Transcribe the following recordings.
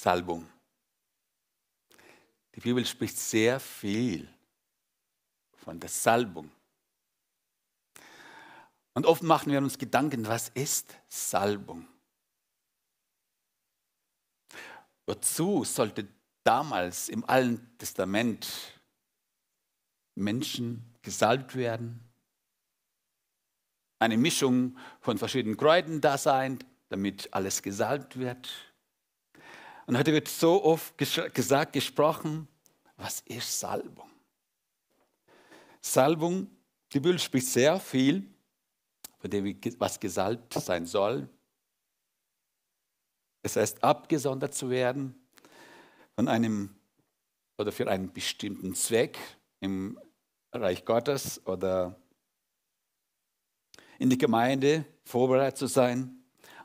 Salbung. Die Bibel spricht sehr viel von der Salbung. Und oft machen wir uns Gedanken, was ist Salbung? Wozu sollte damals im Alten Testament Menschen gesalbt werden? Eine Mischung von verschiedenen Kräutern da sein, damit alles gesalbt wird. Und heute wird so oft gesagt, gesprochen, was ist Salbung? Salbung, die Bibel spricht sehr viel von dem, was gesalbt sein soll. Es heißt, abgesondert zu werden von einem oder für einen bestimmten Zweck im Reich Gottes oder in die Gemeinde vorbereitet zu sein.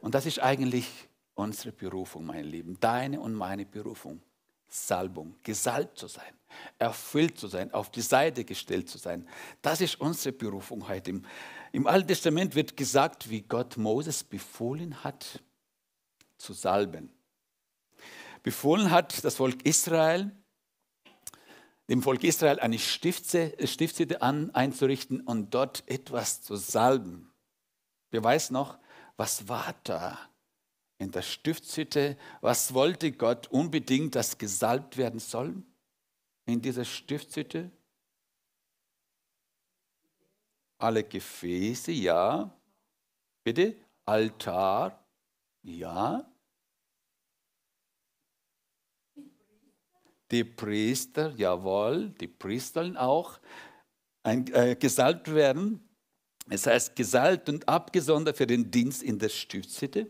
Und das ist eigentlich unsere Berufung, mein Lieben, deine und meine Berufung, Salbung, gesalbt zu sein, erfüllt zu sein, auf die Seite gestellt zu sein. Das ist unsere Berufung heute. Im, im Alten Testament wird gesagt, wie Gott Moses befohlen hat, zu salben. Befohlen hat das Volk Israel, dem Volk Israel eine äh, Stiftshütte einzurichten und dort etwas zu salben. Wer weiß noch, was war da? in der Stiftshütte. Was wollte Gott unbedingt, dass gesalbt werden soll in dieser Stiftshütte? Alle Gefäße, ja. Bitte? Altar, ja. Die Priester, jawohl, die Priesteln auch, ein, äh, gesalbt werden. Es heißt, gesalbt und abgesondert für den Dienst in der Stiftshütte.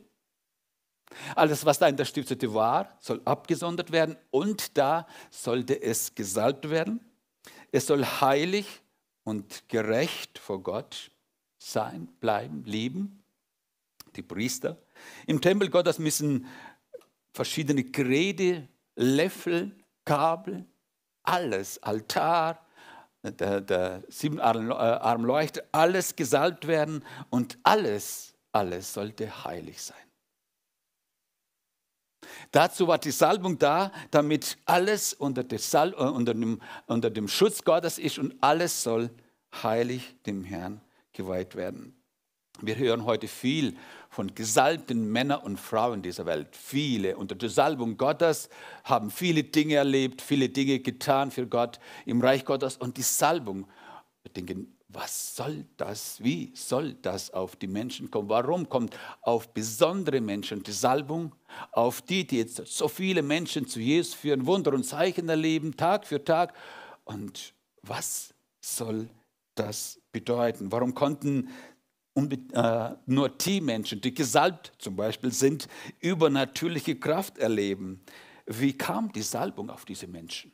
Alles, was da in der stiftete, war, soll abgesondert werden und da sollte es gesalbt werden. Es soll heilig und gerecht vor Gott sein, bleiben, lieben. Die Priester. Im Tempel Gottes müssen verschiedene Gerede, Löffel, Kabel, alles, Altar, der, der Siebenarmleuchter, äh, alles gesalbt werden und alles, alles sollte heilig sein. Dazu war die Salbung da, damit alles unter, Sal äh, unter, dem, unter dem Schutz Gottes ist und alles soll heilig dem Herrn geweiht werden. Wir hören heute viel von gesalbten Männern und Frauen dieser Welt. Viele. Unter der Salbung Gottes haben viele Dinge erlebt, viele Dinge getan für Gott im Reich Gottes. Und die Salbung, den was soll das? Wie soll das auf die Menschen kommen? Warum kommt auf besondere Menschen die Salbung? Auf die, die jetzt so viele Menschen zu Jesus führen, Wunder und Zeichen erleben, Tag für Tag. Und was soll das bedeuten? Warum konnten äh, nur die Menschen, die gesalbt zum Beispiel sind, übernatürliche Kraft erleben? Wie kam die Salbung auf diese Menschen?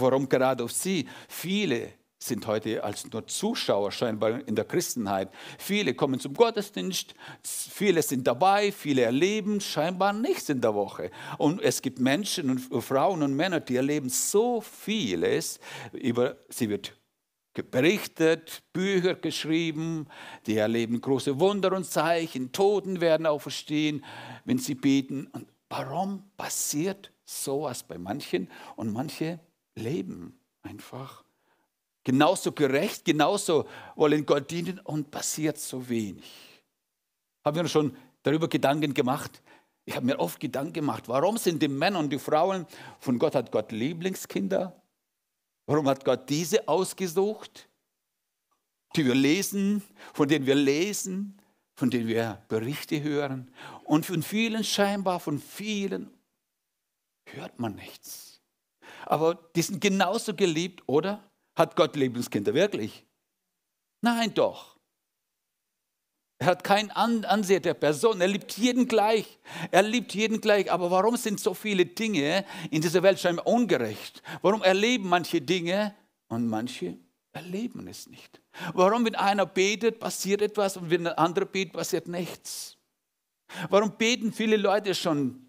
warum gerade auf sie? Viele sind heute als nur Zuschauer scheinbar in der Christenheit. Viele kommen zum Gottesdienst, viele sind dabei, viele erleben scheinbar nichts in der Woche. Und es gibt Menschen und Frauen und Männer, die erleben so vieles. Über sie wird berichtet, Bücher geschrieben, die erleben große Wunder und Zeichen, Toten werden auferstehen, wenn sie beten. Und warum passiert sowas bei manchen und manche leben einfach? genauso gerecht, genauso wollen Gott dienen und passiert so wenig. Haben wir uns schon darüber Gedanken gemacht? Ich habe mir oft Gedanken gemacht, warum sind die Männer und die Frauen von Gott, hat Gott Lieblingskinder? Warum hat Gott diese ausgesucht, die wir lesen, von denen wir lesen, von denen wir Berichte hören? Und von vielen scheinbar, von vielen hört man nichts. Aber die sind genauso geliebt, oder? Hat Gott Lieblingskinder wirklich? Nein, doch. Er hat kein Ansehen der Person. Er liebt jeden gleich. Er liebt jeden gleich. Aber warum sind so viele Dinge in dieser Welt scheinbar ungerecht? Warum erleben manche Dinge und manche erleben es nicht? Warum, wenn einer betet, passiert etwas und wenn der andere betet, passiert nichts? Warum beten viele Leute schon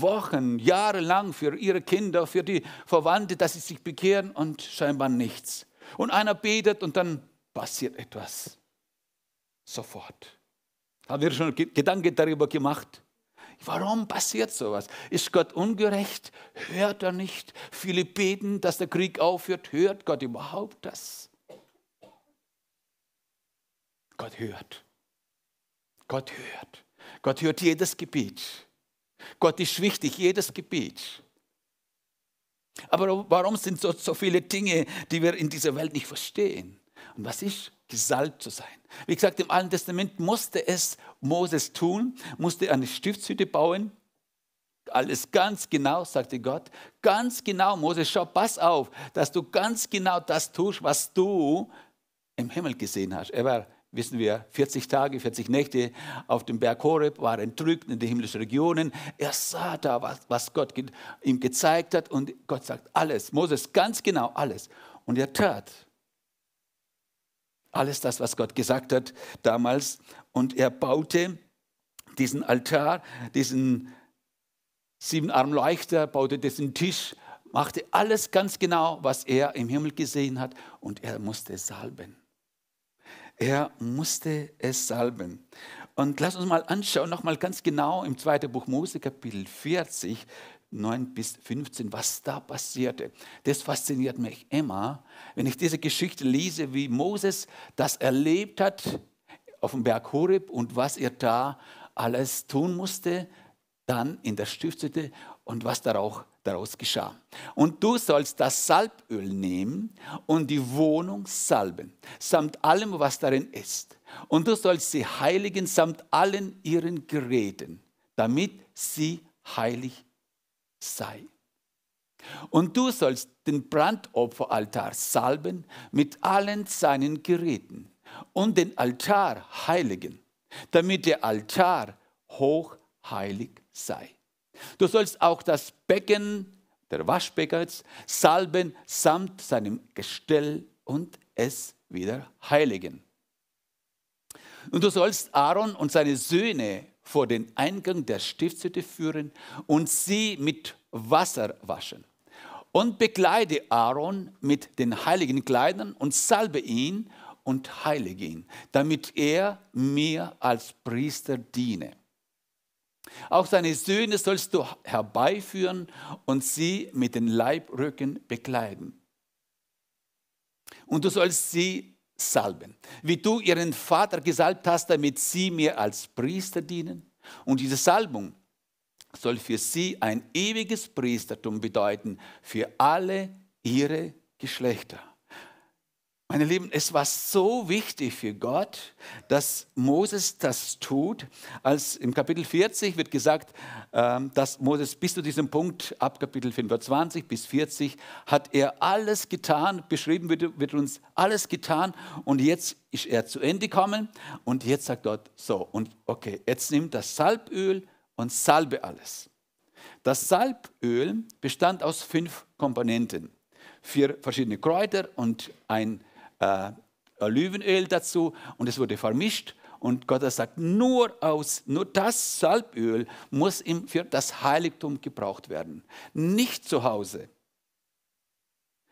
Wochen, jahrelang für ihre Kinder, für die Verwandte, dass sie sich bekehren und scheinbar nichts. Und einer betet und dann passiert etwas. Sofort. Haben wir schon Gedanken darüber gemacht? Warum passiert sowas? Ist Gott ungerecht? Hört er nicht? Viele beten, dass der Krieg aufhört. Hört Gott überhaupt das? Gott hört. Gott hört. Gott hört jedes Gebet. Gott ist wichtig, jedes Gebet. Aber warum sind so, so viele Dinge, die wir in dieser Welt nicht verstehen? Und was ist gesalbt zu sein? Wie gesagt, im Alten Testament musste es Moses tun, musste eine Stiftshütte bauen. Alles ganz genau, sagte Gott. Ganz genau, Moses, schau, pass auf, dass du ganz genau das tust, was du im Himmel gesehen hast. Er war wissen wir, 40 Tage, 40 Nächte auf dem Berg Horeb, war entrückt in die himmlischen Regionen. Er sah da, was, was Gott ihm gezeigt hat und Gott sagt alles, Moses ganz genau alles. Und er tat alles das, was Gott gesagt hat damals. Und er baute diesen Altar, diesen siebenarmleuchter, baute diesen Tisch, machte alles ganz genau, was er im Himmel gesehen hat und er musste salben. Er musste es salben. Und lass uns mal anschauen, nochmal ganz genau im zweiten Buch Mose, Kapitel 40, 9 bis 15, was da passierte. Das fasziniert mich immer, wenn ich diese Geschichte lese, wie Moses das erlebt hat auf dem Berg Horeb und was er da alles tun musste, dann in der Stiftshütte und was darauf daraus geschah. Und du sollst das Salböl nehmen und die Wohnung salben, samt allem, was darin ist. Und du sollst sie heiligen, samt allen ihren Geräten, damit sie heilig sei. Und du sollst den Brandopferaltar salben mit allen seinen Geräten und den Altar heiligen, damit der Altar hochheilig sei. Du sollst auch das Becken, der Waschbecker, salben samt seinem Gestell und es wieder heiligen. Und du sollst Aaron und seine Söhne vor den Eingang der Stiftshütte führen und sie mit Wasser waschen. Und bekleide Aaron mit den heiligen Kleidern und salbe ihn und heilige ihn, damit er mir als Priester diene. Auch seine Söhne sollst du herbeiführen und sie mit den Leibrücken bekleiden. Und du sollst sie salben, wie du ihren Vater gesalbt hast, damit sie mir als Priester dienen. Und diese Salbung soll für sie ein ewiges Priestertum bedeuten, für alle ihre Geschlechter. Meine Lieben, es war so wichtig für Gott, dass Moses das tut. Als im Kapitel 40 wird gesagt, ähm, dass Moses bis zu diesem Punkt, ab Kapitel 25 bis 40, hat er alles getan, beschrieben wird, uns alles getan und jetzt ist er zu Ende gekommen und jetzt sagt Gott, so, und okay, jetzt nimmt das Salböl und salbe alles. Das Salböl bestand aus fünf Komponenten vier verschiedene Kräuter und ein äh, Olivenöl dazu und es wurde vermischt. Und Gott sagt, nur, aus, nur das Salböl muss für das Heiligtum gebraucht werden. Nicht zu Hause,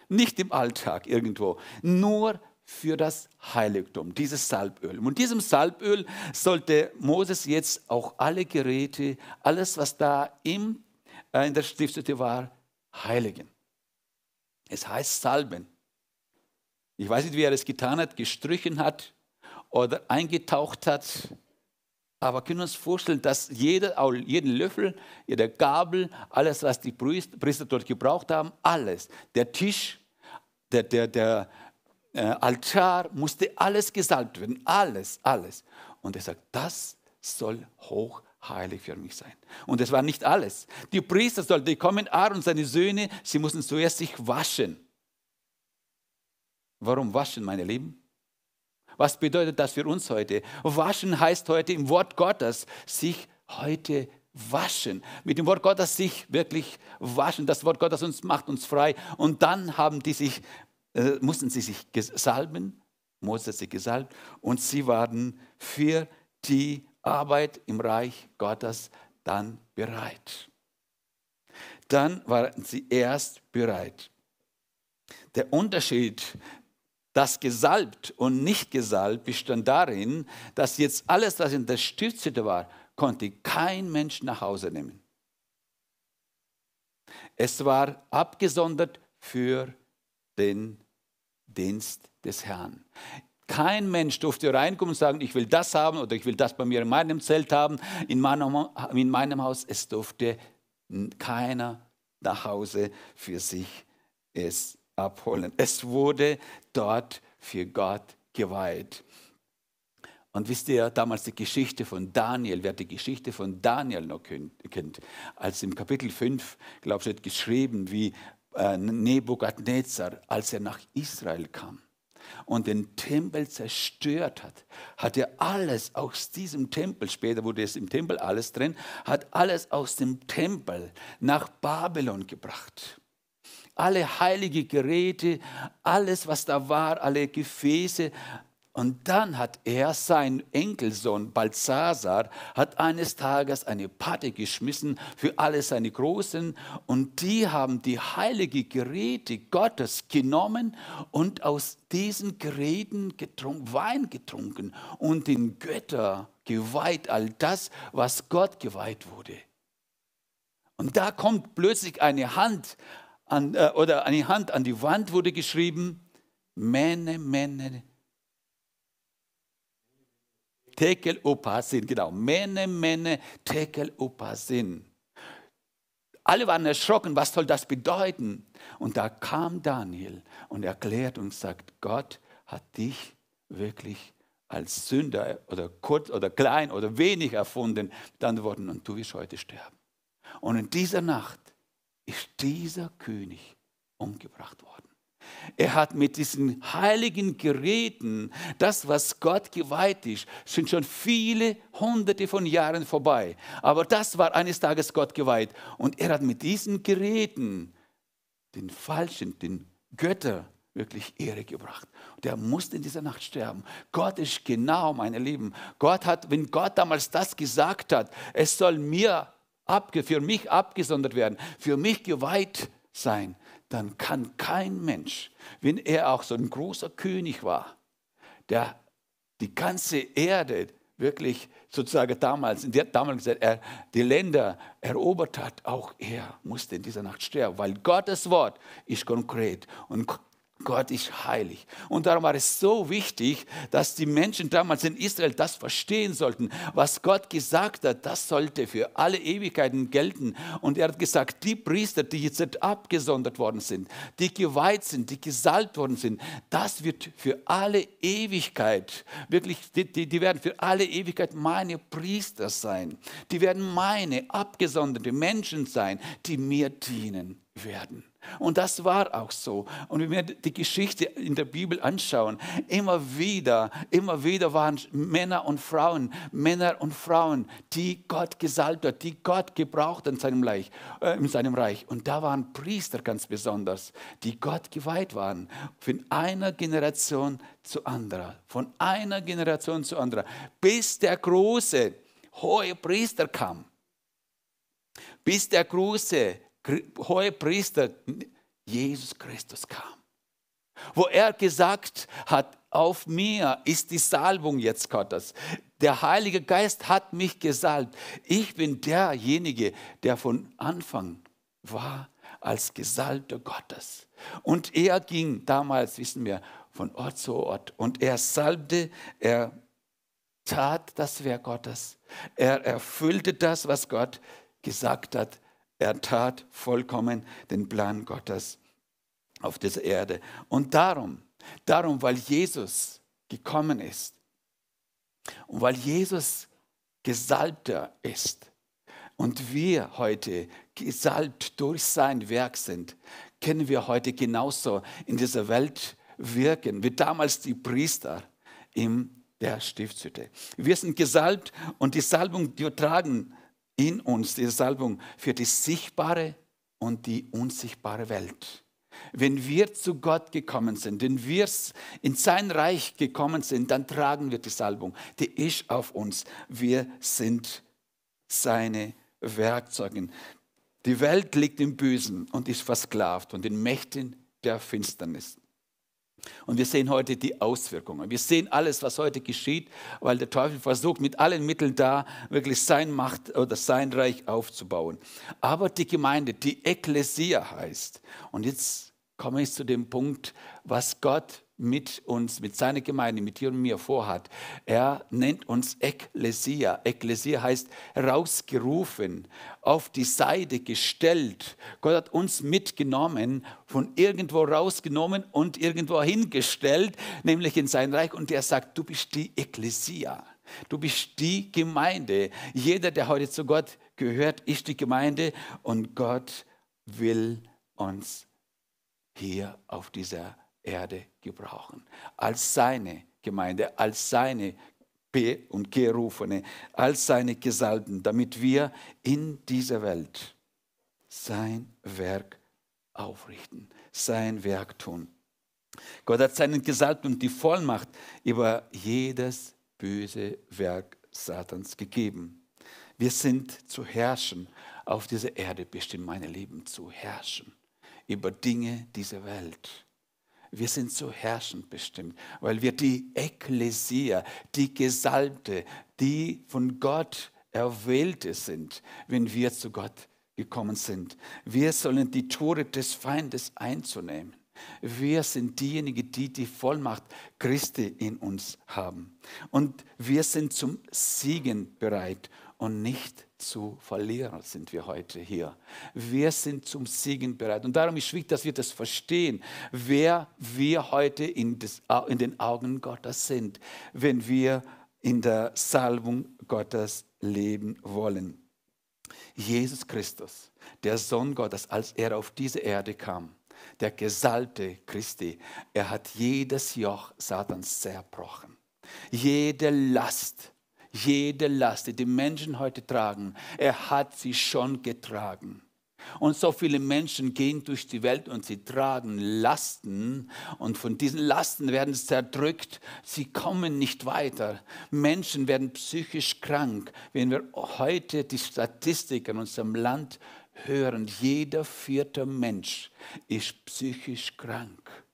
nicht im Alltag irgendwo, nur für das Heiligtum, dieses Salböl. Und diesem Salböl sollte Moses jetzt auch alle Geräte, alles, was da im, äh, in der Stiftshütte war, heiligen. Es heißt Salben ich weiß nicht, wie er es getan hat, gestrichen hat oder eingetaucht hat. Aber können wir uns vorstellen, dass jeder, jeden Löffel, jede Gabel, alles, was die Priester dort gebraucht haben, alles, der Tisch, der, der, der äh, Altar, musste alles gesalbt werden. Alles, alles. Und er sagt, das soll hochheilig für mich sein. Und das war nicht alles. Die Priester sollten, die kommen, Aaron und seine Söhne, sie mussten zuerst sich waschen. Warum waschen, meine Lieben? Was bedeutet das für uns heute? Waschen heißt heute im Wort Gottes sich heute waschen. Mit dem Wort Gottes sich wirklich waschen. Das Wort Gottes uns macht uns frei. Und dann haben die sich, äh, mussten sie sich salben. Mose sie gesalbt. Und sie waren für die Arbeit im Reich Gottes dann bereit. Dann waren sie erst bereit. Der Unterschied das gesalbt und nicht gesalbt bestand darin, dass jetzt alles, was in der Stiftshütte war, konnte kein Mensch nach Hause nehmen. Es war abgesondert für den Dienst des Herrn. Kein Mensch durfte reinkommen und sagen, ich will das haben oder ich will das bei mir in meinem Zelt haben, in meinem, in meinem Haus. Es durfte keiner nach Hause für sich es abholen. Es wurde dort für Gott geweiht. Und wisst ihr, damals die Geschichte von Daniel, wer die Geschichte von Daniel noch kennt, als im Kapitel 5, glaube ich, wird geschrieben, wie äh, Nebukadnezar, als er nach Israel kam und den Tempel zerstört hat, hat er alles aus diesem Tempel, später wurde es im Tempel alles drin, hat alles aus dem Tempel nach Babylon gebracht alle heilige Geräte, alles, was da war, alle Gefäße. Und dann hat er, sein Enkelsohn Balthasar, hat eines Tages eine Patte geschmissen für alle seine Großen und die haben die heilige Geräte Gottes genommen und aus diesen Geräten getrunken, Wein getrunken und den Götter geweiht, all das, was Gott geweiht wurde. Und da kommt plötzlich eine Hand an, äh, oder eine Hand an die Wand wurde geschrieben, Mene, Mene, Tekel Opasin, genau, Mene, Mene, Tekel Opasin. Alle waren erschrocken, was soll das bedeuten? Und da kam Daniel und erklärt und sagt, Gott hat dich wirklich als Sünder oder kurz oder klein oder wenig erfunden, dann worden und du wirst heute sterben. Und in dieser Nacht ist dieser König umgebracht worden. Er hat mit diesen heiligen Geräten, das, was Gott geweiht ist, sind schon viele hunderte von Jahren vorbei. Aber das war eines Tages Gott geweiht. Und er hat mit diesen Geräten den Falschen, den Götter wirklich Ehre gebracht. Und er musste in dieser Nacht sterben. Gott ist genau, meine Lieben. Gott hat, wenn Gott damals das gesagt hat, es soll mir für mich abgesondert werden, für mich geweiht sein, dann kann kein Mensch, wenn er auch so ein großer König war, der die ganze Erde wirklich sozusagen damals, in der damals Zeit, er die Länder erobert hat, auch er musste in dieser Nacht sterben, weil Gottes Wort ist konkret und Gott ist heilig. Und darum war es so wichtig, dass die Menschen damals in Israel das verstehen sollten. Was Gott gesagt hat, das sollte für alle Ewigkeiten gelten. Und er hat gesagt, die Priester, die jetzt abgesondert worden sind, die geweiht sind, die gesalbt worden sind, das wird für alle Ewigkeit, wirklich, die, die werden für alle Ewigkeit meine Priester sein. Die werden meine abgesonderte Menschen sein, die mir dienen werden. Und das war auch so. Und wenn wir die Geschichte in der Bibel anschauen, immer wieder, immer wieder waren Männer und Frauen, Männer und Frauen, die Gott gesalbt hat, die Gott gebraucht in seinem, Reich, äh, in seinem Reich. Und da waren Priester ganz besonders, die Gott geweiht waren. Von einer Generation zu anderer, von einer Generation zu anderer, bis der große hohe Priester kam. Bis der große hohe Priester Jesus Christus kam. Wo er gesagt hat, auf mir ist die Salbung jetzt Gottes. Der Heilige Geist hat mich gesalbt. Ich bin derjenige, der von Anfang war als Gesalbter Gottes. Und er ging damals, wissen wir, von Ort zu Ort. Und er salbte, er tat das Werk Gottes. Er erfüllte das, was Gott gesagt hat, er tat vollkommen den Plan Gottes auf dieser Erde. Und darum, darum, weil Jesus gekommen ist und weil Jesus Gesalbter ist und wir heute gesalbt durch sein Werk sind, können wir heute genauso in dieser Welt wirken, wie damals die Priester in der Stiftshütte. Wir sind gesalbt und die Salbung, die wir tragen, in uns, diese Salbung für die sichtbare und die unsichtbare Welt. Wenn wir zu Gott gekommen sind, wenn wir in sein Reich gekommen sind, dann tragen wir die Salbung. Die ist auf uns. Wir sind seine Werkzeuge. Die Welt liegt im Bösen und ist versklavt und in Mächten der Finsternis. Und wir sehen heute die Auswirkungen. Wir sehen alles, was heute geschieht, weil der Teufel versucht, mit allen Mitteln da wirklich sein Macht oder sein Reich aufzubauen. Aber die Gemeinde, die Ekklesia heißt, und jetzt komme ich zu dem Punkt, was Gott mit uns, mit seiner Gemeinde, mit dir und mir vorhat. Er nennt uns Ekklesia. Ekklesia heißt rausgerufen, auf die Seite gestellt. Gott hat uns mitgenommen, von irgendwo rausgenommen und irgendwo hingestellt, nämlich in sein Reich. Und er sagt, du bist die Ekklesia. Du bist die Gemeinde. Jeder, der heute zu Gott gehört, ist die Gemeinde und Gott will uns hier auf dieser Erde gebrauchen. Als seine Gemeinde, als seine Be- und Gerufene, als seine Gesalten, damit wir in dieser Welt sein Werk aufrichten, sein Werk tun. Gott hat seinen Gesalbten die Vollmacht über jedes böse Werk Satans gegeben. Wir sind zu herrschen, auf dieser Erde bestimmt, meine Lieben, zu herrschen über Dinge dieser Welt. Wir sind so herrschend bestimmt, weil wir die Ekklesia, die Gesalbte, die von Gott Erwählte sind, wenn wir zu Gott gekommen sind. Wir sollen die Tore des Feindes einzunehmen. Wir sind diejenigen, die die Vollmacht Christi in uns haben. Und wir sind zum Siegen bereit und nicht zu verlieren sind wir heute hier. Wir sind zum Siegen bereit. Und darum ist wichtig, dass wir das verstehen, wer wir heute in, des, in den Augen Gottes sind, wenn wir in der Salbung Gottes leben wollen. Jesus Christus, der Sohn Gottes, als er auf diese Erde kam, der Gesalbte Christi, er hat jedes Joch Satans zerbrochen. Jede Last, jede Last, die die Menschen heute tragen, er hat sie schon getragen. Und so viele Menschen gehen durch die Welt und sie tragen Lasten und von diesen Lasten werden sie zerdrückt. Sie kommen nicht weiter. Menschen werden psychisch krank. Wenn wir heute die Statistik in unserem Land hören, jeder vierte Mensch ist psychisch krank.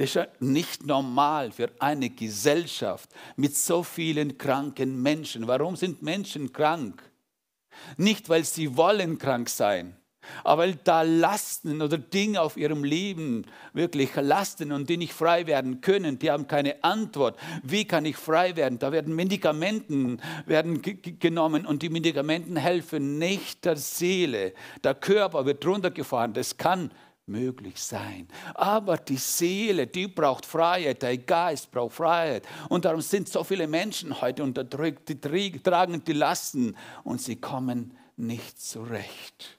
Das ist nicht normal für eine Gesellschaft mit so vielen kranken Menschen. Warum sind Menschen krank? Nicht, weil sie wollen krank sein, aber weil da Lasten oder Dinge auf ihrem Leben wirklich Lasten und die nicht frei werden können, die haben keine Antwort. Wie kann ich frei werden? Da werden Medikamente werden genommen und die Medikamente helfen nicht der Seele. Der Körper wird runtergefahren. Das kann nicht möglich sein. Aber die Seele, die braucht Freiheit, der Geist braucht Freiheit. Und darum sind so viele Menschen heute unterdrückt, die tragen die Lasten und sie kommen nicht zurecht.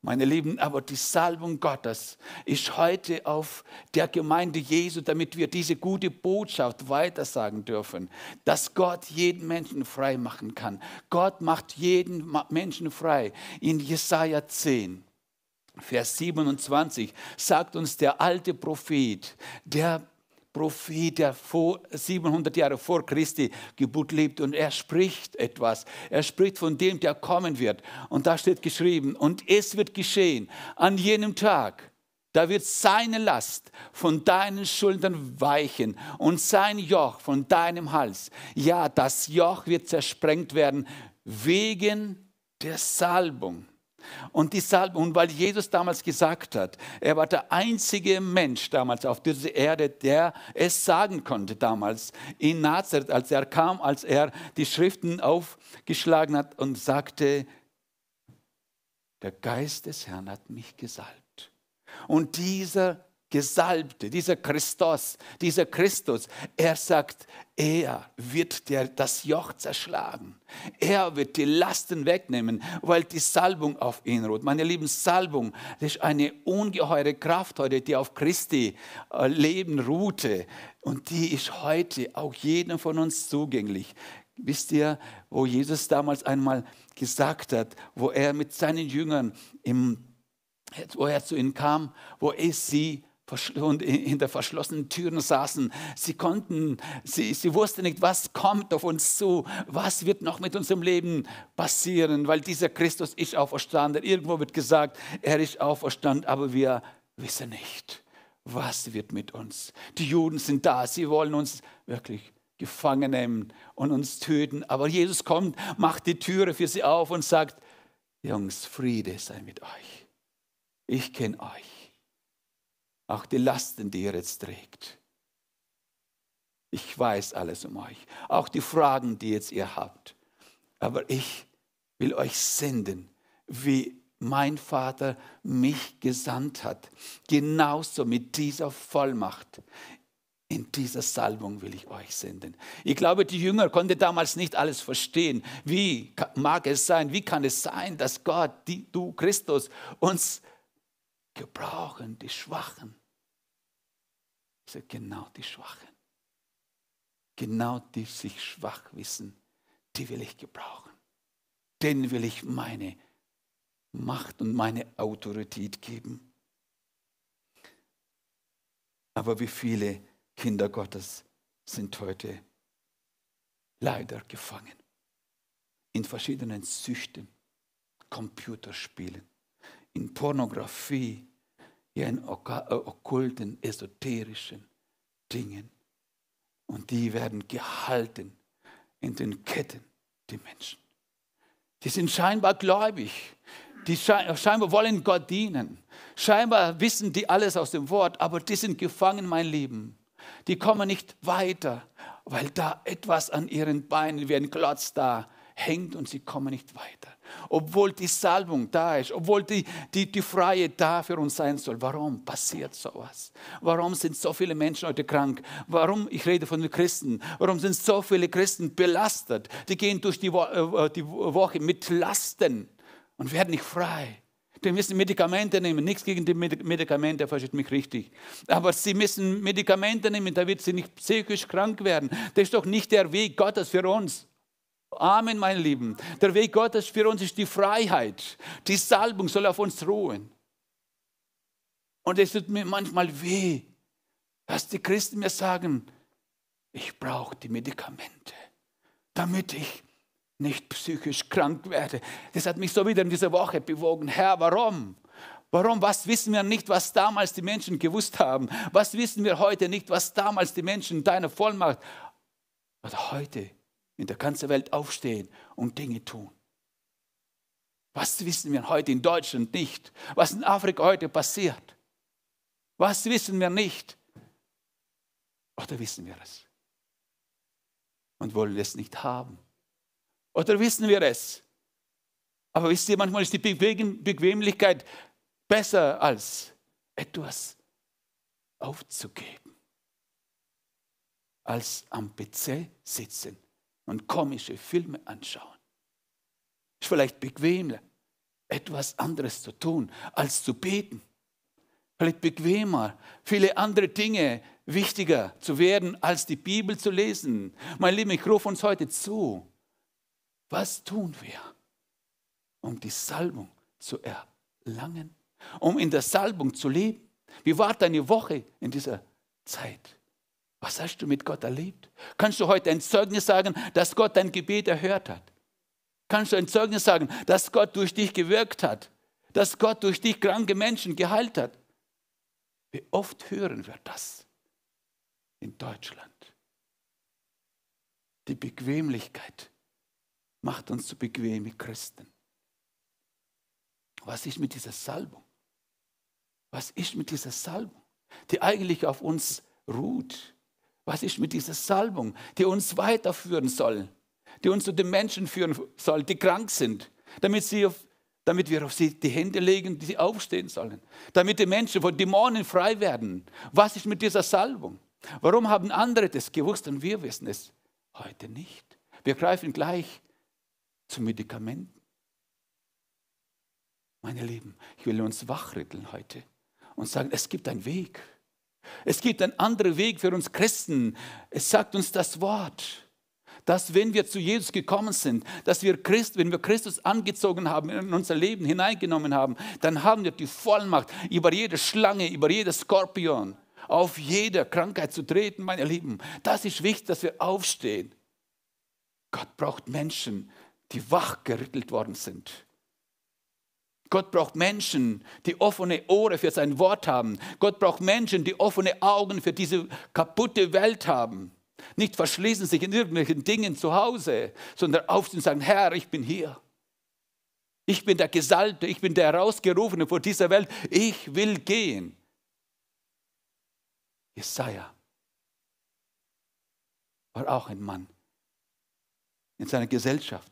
Meine Lieben, aber die Salbung Gottes ist heute auf der Gemeinde Jesu, damit wir diese gute Botschaft weitersagen dürfen, dass Gott jeden Menschen frei machen kann. Gott macht jeden Menschen frei. In Jesaja 10, Vers 27 sagt uns der alte Prophet, der Prophet, der vor, 700 Jahre vor Christi Geburt lebt und er spricht etwas. Er spricht von dem, der kommen wird. Und da steht geschrieben, und es wird geschehen an jenem Tag. Da wird seine Last von deinen Schultern weichen und sein Joch von deinem Hals. Ja, das Joch wird zersprengt werden wegen der Salbung. Und die Salbung, und weil Jesus damals gesagt hat, er war der einzige Mensch damals auf dieser Erde, der es sagen konnte damals in Nazareth, als er kam, als er die Schriften aufgeschlagen hat und sagte, der Geist des Herrn hat mich gesalbt. Und dieser Gesalbte, dieser Christus, dieser Christus, er sagt, er wird der, das Joch zerschlagen. Er wird die Lasten wegnehmen, weil die Salbung auf ihn ruht. Meine lieben, Salbung das ist eine ungeheure Kraft heute, die auf Christi äh, Leben ruhte. Und die ist heute auch jedem von uns zugänglich. Wisst ihr, wo Jesus damals einmal gesagt hat, wo er mit seinen Jüngern im wo er zu ihnen kam, wo er sie und hinter verschlossenen Türen saßen. Sie konnten, sie, sie wussten nicht, was kommt auf uns zu, was wird noch mit unserem Leben passieren, weil dieser Christus ist auferstanden. Irgendwo wird gesagt, er ist auferstanden, aber wir wissen nicht, was wird mit uns. Die Juden sind da, sie wollen uns wirklich gefangen nehmen und uns töten. Aber Jesus kommt, macht die Türe für sie auf und sagt, Jungs, Friede sei mit euch. Ich kenne euch auch die Lasten, die ihr jetzt trägt. Ich weiß alles um euch, auch die Fragen, die jetzt ihr habt. Aber ich will euch senden, wie mein Vater mich gesandt hat. Genauso mit dieser Vollmacht. In dieser Salbung will ich euch senden. Ich glaube, die Jünger konnten damals nicht alles verstehen. Wie mag es sein, wie kann es sein, dass Gott, die, du Christus, uns gebrauchen die Schwachen. Ich sage, genau die Schwachen. Genau die, die sich schwach wissen, die will ich gebrauchen. Denen will ich meine Macht und meine Autorität geben. Aber wie viele Kinder Gottes sind heute leider gefangen in verschiedenen Süchten, Computerspielen, in Pornografie, ihren okkulten, esoterischen Dingen. Und die werden gehalten in den Ketten, die Menschen. Die sind scheinbar gläubig. Die scheinbar wollen Gott dienen. Scheinbar wissen die alles aus dem Wort, aber die sind gefangen, mein Lieben. Die kommen nicht weiter, weil da etwas an ihren Beinen wie ein Klotz da hängt und sie kommen nicht weiter obwohl die Salbung da ist, obwohl die, die, die Freie da für uns sein soll. Warum passiert sowas? Warum sind so viele Menschen heute krank? Warum, ich rede von den Christen, warum sind so viele Christen belastet? Die gehen durch die, Wo äh, die Woche mit Lasten und werden nicht frei. Die müssen Medikamente nehmen. Nichts gegen die Medikamente, versteht mich richtig. Aber sie müssen Medikamente nehmen, damit sie nicht psychisch krank werden. Das ist doch nicht der Weg Gottes für uns. Amen, meine Lieben. Der Weg Gottes für uns ist die Freiheit. Die Salbung soll auf uns ruhen. Und es tut mir manchmal weh, dass die Christen mir sagen, ich brauche die Medikamente, damit ich nicht psychisch krank werde. Das hat mich so wieder in dieser Woche bewogen. Herr, warum? Warum? Was wissen wir nicht, was damals die Menschen gewusst haben? Was wissen wir heute nicht, was damals die Menschen deiner Vollmacht oder heute in der ganzen Welt aufstehen und Dinge tun. Was wissen wir heute in Deutschland nicht? Was in Afrika heute passiert? Was wissen wir nicht? Oder wissen wir es? Und wollen es nicht haben? Oder wissen wir es? Aber wisst ihr, manchmal ist die Bequemlichkeit besser als etwas aufzugeben, als am PC sitzen und komische Filme anschauen. Ist vielleicht bequemer, etwas anderes zu tun, als zu beten. Vielleicht bequemer, viele andere Dinge wichtiger zu werden, als die Bibel zu lesen. Mein Lieben, ich rufe uns heute zu. Was tun wir, um die Salbung zu erlangen, um in der Salbung zu leben? Wie war deine Woche in dieser Zeit? Was hast du mit Gott erlebt? Kannst du heute ein Zeugnis sagen, dass Gott dein Gebet erhört hat? Kannst du ein Zeugnis sagen, dass Gott durch dich gewirkt hat? Dass Gott durch dich kranke Menschen geheilt hat? Wie oft hören wir das in Deutschland? Die Bequemlichkeit macht uns zu bequeme Christen. Was ist mit dieser Salbung? Was ist mit dieser Salbung, die eigentlich auf uns ruht? Was ist mit dieser Salbung, die uns weiterführen soll, die uns zu den Menschen führen soll, die krank sind, damit, sie auf, damit wir auf sie die Hände legen, die sie aufstehen sollen, damit die Menschen von Dämonen frei werden? Was ist mit dieser Salbung? Warum haben andere das gewusst und wir wissen es heute nicht? Wir greifen gleich zu Medikamenten. Meine Lieben, ich will uns wachrütteln heute und sagen, es gibt einen Weg. Es gibt einen anderen Weg für uns Christen. Es sagt uns das Wort, dass wenn wir zu Jesus gekommen sind, dass wir Christ, wenn wir Christus angezogen haben, in unser Leben hineingenommen haben, dann haben wir die Vollmacht, über jede Schlange, über jeden Skorpion, auf jede Krankheit zu treten, meine Lieben. Das ist wichtig, dass wir aufstehen. Gott braucht Menschen, die wachgerüttelt worden sind Gott braucht Menschen, die offene Ohren für sein Wort haben. Gott braucht Menschen, die offene Augen für diese kaputte Welt haben. Nicht verschließen sich in irgendwelchen Dingen zu Hause, sondern aufstehen und sagen, Herr, ich bin hier. Ich bin der Gesalte, ich bin der Herausgerufene vor dieser Welt. Ich will gehen. Jesaja war auch ein Mann in seiner Gesellschaft.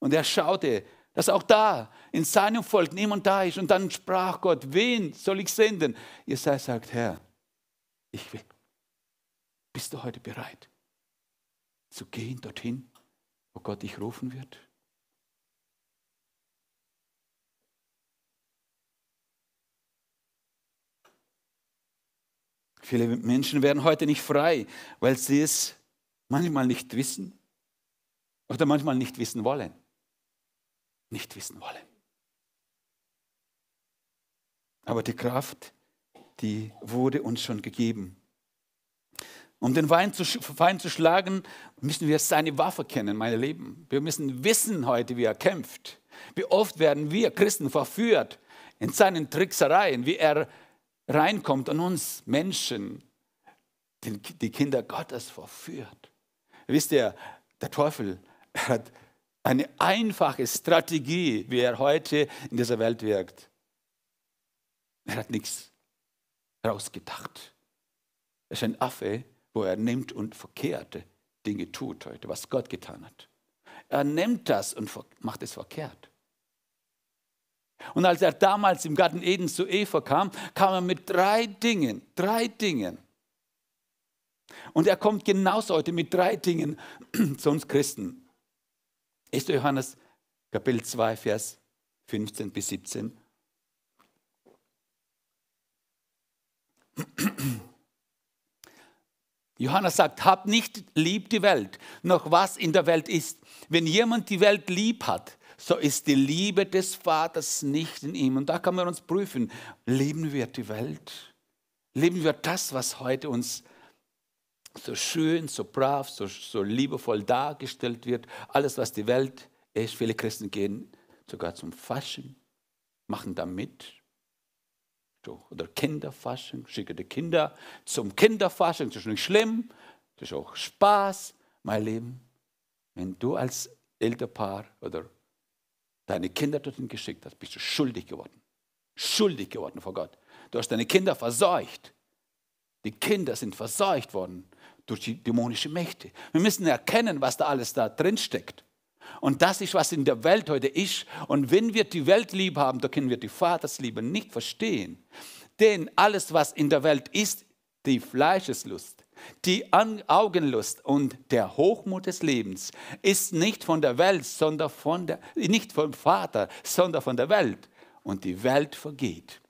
Und er schaute dass auch da in seinem Volk niemand da ist. Und dann sprach Gott, wen soll ich senden? Jesaja sagt, Herr, ich will. Bist du heute bereit zu gehen dorthin, wo Gott dich rufen wird? Viele Menschen werden heute nicht frei, weil sie es manchmal nicht wissen oder manchmal nicht wissen wollen nicht wissen wollen. Aber die Kraft, die wurde uns schon gegeben. Um den Wein zu, Feind zu schlagen, müssen wir seine Waffe kennen, meine Lieben. Wir müssen wissen heute, wie er kämpft. Wie oft werden wir Christen verführt in seinen Tricksereien, wie er reinkommt und uns Menschen, die Kinder Gottes, verführt. Wisst ihr, der Teufel hat eine einfache Strategie, wie er heute in dieser Welt wirkt. Er hat nichts rausgedacht. Er ist ein Affe, wo er nimmt und verkehrte Dinge tut heute, was Gott getan hat. Er nimmt das und macht es verkehrt. Und als er damals im Garten Eden zu Eva kam, kam er mit drei Dingen, drei Dingen. Und er kommt genauso heute mit drei Dingen zu uns Christen. 1. Johannes Kapitel 2, Vers 15 bis 17. Johannes sagt, hab nicht lieb die Welt, noch was in der Welt ist. Wenn jemand die Welt lieb hat, so ist die Liebe des Vaters nicht in ihm. Und da kann man uns prüfen, lieben wir die Welt? Lieben wir das, was heute uns so schön, so brav, so, so liebevoll dargestellt wird. Alles, was die Welt ist. Viele Christen gehen sogar zum Faschen, machen da mit. So, oder Kinderfaschen, schicke die Kinder zum Kinderfaschen. Das ist nicht schlimm, das ist auch Spaß, mein Leben. Wenn du als Elternpaar oder deine Kinder dorthin geschickt hast, bist du schuldig geworden. Schuldig geworden vor Gott. Du hast deine Kinder verseucht. Die Kinder sind verseucht worden durch die dämonischen Mächte. Wir müssen erkennen, was da alles da drin steckt. Und das ist, was in der Welt heute ist. Und wenn wir die Welt lieb haben, dann können wir die Vatersliebe nicht verstehen. Denn alles, was in der Welt ist, die Fleischeslust, die Augenlust und der Hochmut des Lebens ist nicht von der Welt, sondern von der, nicht vom Vater, sondern von der Welt. Und die Welt vergeht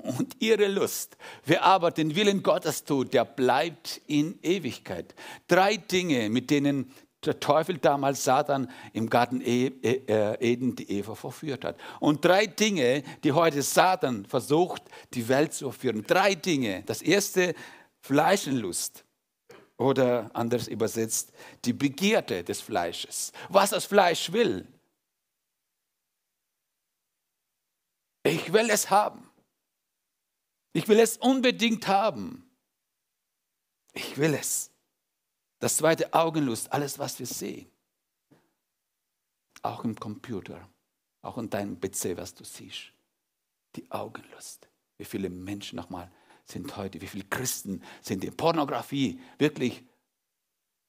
und ihre Lust, wer aber den Willen Gottes tut, der bleibt in Ewigkeit. Drei Dinge, mit denen der Teufel damals Satan im Garten e, e, äh, Eden die Eva verführt hat. Und drei Dinge, die heute Satan versucht, die Welt zu verführen. Drei Dinge. Das erste, Fleischenlust oder anders übersetzt, die Begierde des Fleisches. Was das Fleisch will. Ich will es haben. Ich will es unbedingt haben. Ich will es. Das zweite Augenlust, alles, was wir sehen. Auch im Computer, auch in deinem PC, was du siehst. Die Augenlust. Wie viele Menschen nochmal sind heute, wie viele Christen sind in Pornografie wirklich,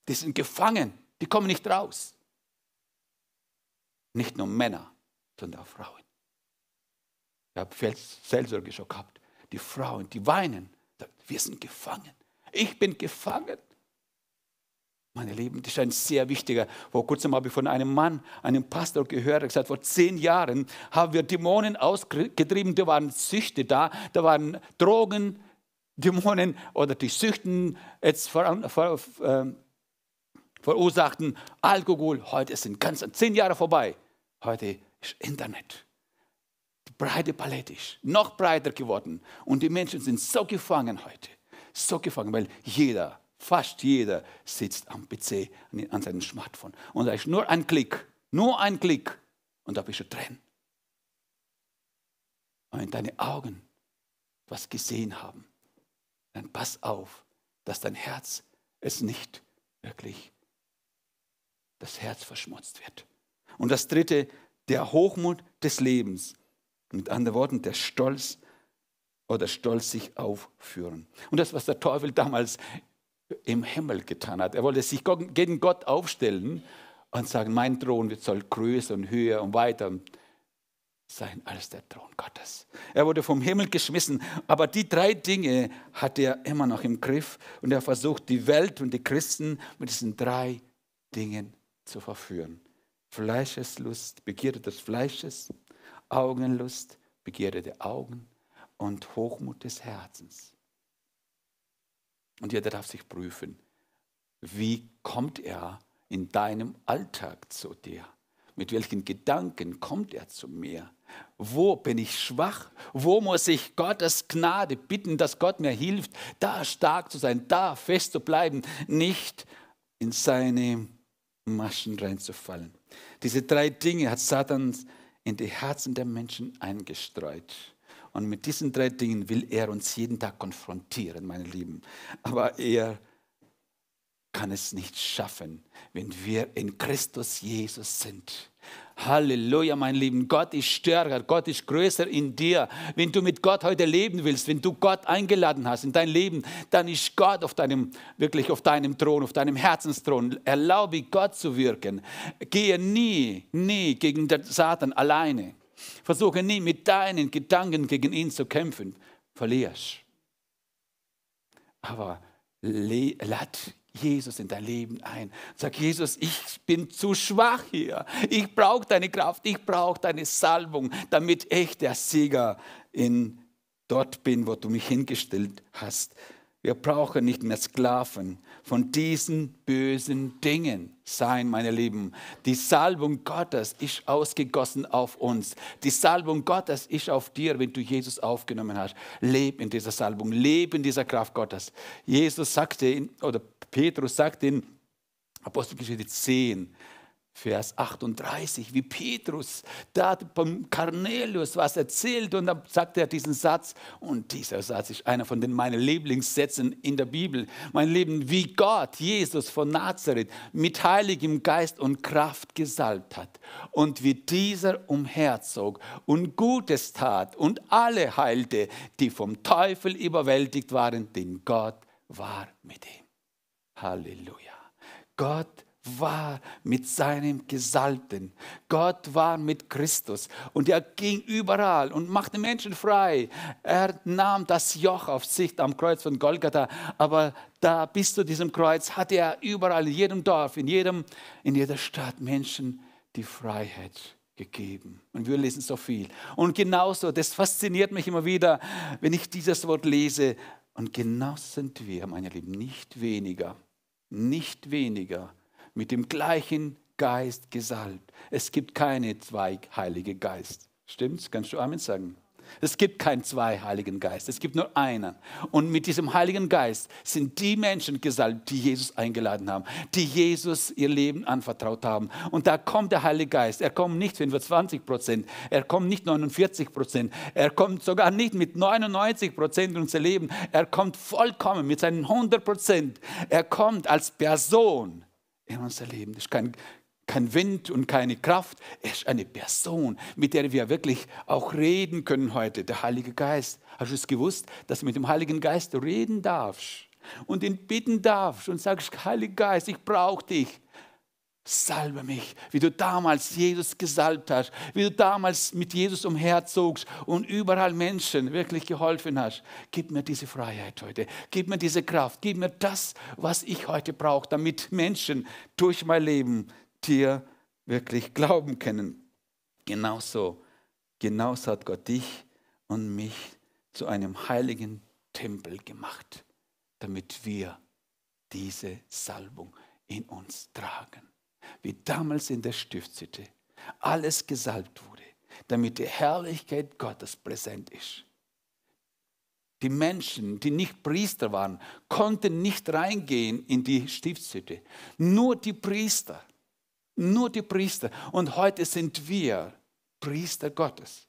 die sind gefangen, die kommen nicht raus. Nicht nur Männer, sondern auch Frauen. Ich habe Seelsorge schon gehabt die Frauen, die weinen. Wir sind gefangen. Ich bin gefangen. Meine Lieben, das ist ein sehr wichtiger. Vor kurzem habe ich von einem Mann, einem Pastor gehört, er gesagt, vor zehn Jahren haben wir Dämonen ausgetrieben, da waren Süchte da, da waren Drogen, Dämonen oder die Süchten jetzt ver, ver, ähm, verursachten Alkohol. Heute sind ganz zehn Jahre vorbei. Heute ist Internet breite Palette ist, noch breiter geworden. Und die Menschen sind so gefangen heute, so gefangen, weil jeder, fast jeder sitzt am PC, an seinem Smartphone. Und da ist nur ein Klick, nur ein Klick und da bist du drin. Und wenn deine Augen was gesehen haben, dann pass auf, dass dein Herz es nicht wirklich, das Herz verschmutzt wird. Und das dritte, der Hochmut des Lebens. Mit anderen Worten, der Stolz oder Stolz sich aufführen. Und das, was der Teufel damals im Himmel getan hat. Er wollte sich gegen Gott aufstellen und sagen, mein Thron wird soll größer und höher und weiter sein als der Thron Gottes. Er wurde vom Himmel geschmissen, aber die drei Dinge hat er immer noch im Griff und er versucht die Welt und die Christen mit diesen drei Dingen zu verführen. Fleischeslust, Begierde des Fleisches, Augenlust, Begierde der Augen und Hochmut des Herzens. Und jeder darf sich prüfen, wie kommt er in deinem Alltag zu dir? Mit welchen Gedanken kommt er zu mir? Wo bin ich schwach? Wo muss ich Gottes Gnade bitten, dass Gott mir hilft, da stark zu sein, da fest zu bleiben, nicht in seine Maschen reinzufallen? Diese drei Dinge hat Satans in die Herzen der Menschen eingestreut. Und mit diesen drei Dingen will er uns jeden Tag konfrontieren, meine Lieben. Aber er kann es nicht schaffen, wenn wir in Christus Jesus sind. Halleluja, mein Lieben. Gott ist stärker, Gott ist größer in dir. Wenn du mit Gott heute leben willst, wenn du Gott eingeladen hast in dein Leben, dann ist Gott auf deinem, wirklich auf deinem Thron, auf deinem Herzensthron. Erlaube Gott zu wirken. Gehe nie, nie gegen den Satan alleine. Versuche nie mit deinen Gedanken gegen ihn zu kämpfen. Verlierst. Aber lad Jesus in dein Leben ein. Sag, Jesus, ich bin zu schwach hier. Ich brauche deine Kraft, ich brauche deine Salbung, damit ich der Sieger in dort bin, wo du mich hingestellt hast. Wir brauchen nicht mehr Sklaven von diesen bösen Dingen sein, meine Lieben. Die Salbung Gottes ist ausgegossen auf uns. Die Salbung Gottes ist auf dir, wenn du Jesus aufgenommen hast. Leb in dieser Salbung, leb in dieser Kraft Gottes. Jesus sagte, oder Petrus sagte in Apostelgeschichte 10, Vers 38, wie Petrus da beim Cornelius was erzählt und dann sagt er diesen Satz und dieser Satz ist einer von den meinen Lieblingssätzen in der Bibel. Mein Leben, wie Gott Jesus von Nazareth mit heiligem Geist und Kraft gesalbt hat und wie dieser umherzog und Gutes tat und alle heilte, die vom Teufel überwältigt waren, denn Gott war mit ihm. Halleluja. Gott war war mit seinem Gesalbten. Gott war mit Christus und er ging überall und machte Menschen frei. Er nahm das Joch auf sich am Kreuz von Golgatha, aber da bis zu diesem Kreuz hatte er überall in jedem Dorf, in jedem in jeder Stadt Menschen die Freiheit gegeben. Und wir lesen so viel. Und genauso, das fasziniert mich immer wieder, wenn ich dieses Wort lese. Und genau sind wir, meine Lieben, nicht weniger, nicht weniger mit dem gleichen Geist gesalbt. Es gibt keine zwei Heilige Geist. Stimmt's? Kannst du Amen sagen? Es gibt keinen zwei Heiligen Geist, es gibt nur einen. Und mit diesem Heiligen Geist sind die Menschen gesalbt, die Jesus eingeladen haben, die Jesus ihr Leben anvertraut haben. Und da kommt der Heilige Geist. Er kommt nicht 20 Prozent, er kommt nicht 49 Prozent, er kommt sogar nicht mit 99 Prozent in unser Leben. Er kommt vollkommen mit seinen 100 Prozent. Er kommt als Person in unser Leben. Das ist kein, kein Wind und keine Kraft. Er ist eine Person, mit der wir wirklich auch reden können heute, der Heilige Geist. Hast du es gewusst, dass du mit dem Heiligen Geist reden darfst und ihn bitten darfst und sagst, Heiliger Geist, ich brauche dich. Salbe mich, wie du damals Jesus gesalbt hast, wie du damals mit Jesus umherzogst und überall Menschen wirklich geholfen hast. Gib mir diese Freiheit heute, gib mir diese Kraft, gib mir das, was ich heute brauche, damit Menschen durch mein Leben dir wirklich glauben können. Genauso, genauso hat Gott dich und mich zu einem heiligen Tempel gemacht, damit wir diese Salbung in uns tragen wie damals in der Stiftshütte alles gesalbt wurde, damit die Herrlichkeit Gottes präsent ist. Die Menschen, die nicht Priester waren, konnten nicht reingehen in die Stiftshütte. Nur die Priester. Nur die Priester. Und heute sind wir Priester Gottes.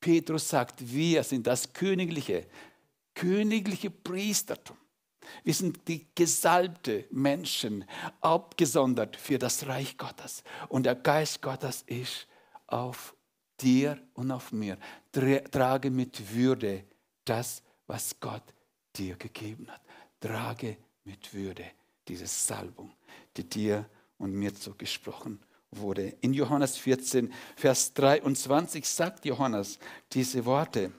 Petrus sagt, wir sind das königliche, königliche Priestertum. Wir sind die gesalbte Menschen, abgesondert für das Reich Gottes. Und der Geist Gottes ist auf dir und auf mir. Trage mit Würde das, was Gott dir gegeben hat. Trage mit Würde diese Salbung, die dir und mir zugesprochen wurde. In Johannes 14, Vers 23 sagt Johannes diese Worte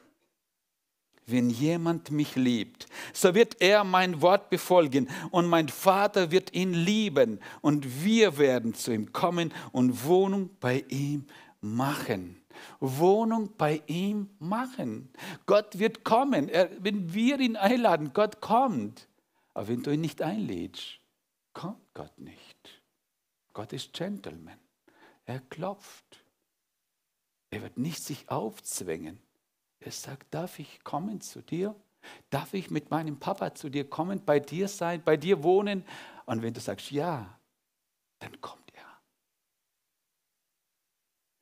wenn jemand mich liebt, so wird er mein Wort befolgen und mein Vater wird ihn lieben und wir werden zu ihm kommen und Wohnung bei ihm machen. Wohnung bei ihm machen. Gott wird kommen. Er, wenn wir ihn einladen, Gott kommt. Aber wenn du ihn nicht einlädst, kommt Gott nicht. Gott ist Gentleman. Er klopft. Er wird nicht sich aufzwängen. Er sagt, darf ich kommen zu dir? Darf ich mit meinem Papa zu dir kommen, bei dir sein, bei dir wohnen? Und wenn du sagst ja, dann kommt er.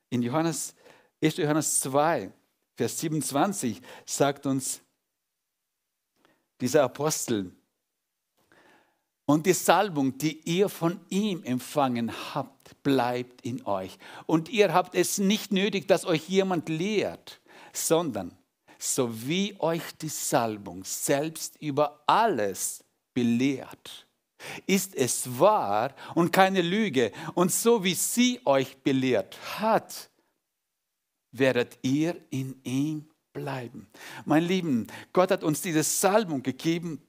In Johannes, 1. Johannes 2, Vers 27 sagt uns dieser Apostel, und die Salbung, die ihr von ihm empfangen habt, bleibt in euch. Und ihr habt es nicht nötig, dass euch jemand lehrt sondern so wie euch die Salbung selbst über alles belehrt, ist es wahr und keine Lüge. Und so wie sie euch belehrt hat, werdet ihr in ihm bleiben. Mein Lieben, Gott hat uns diese Salbung gegeben,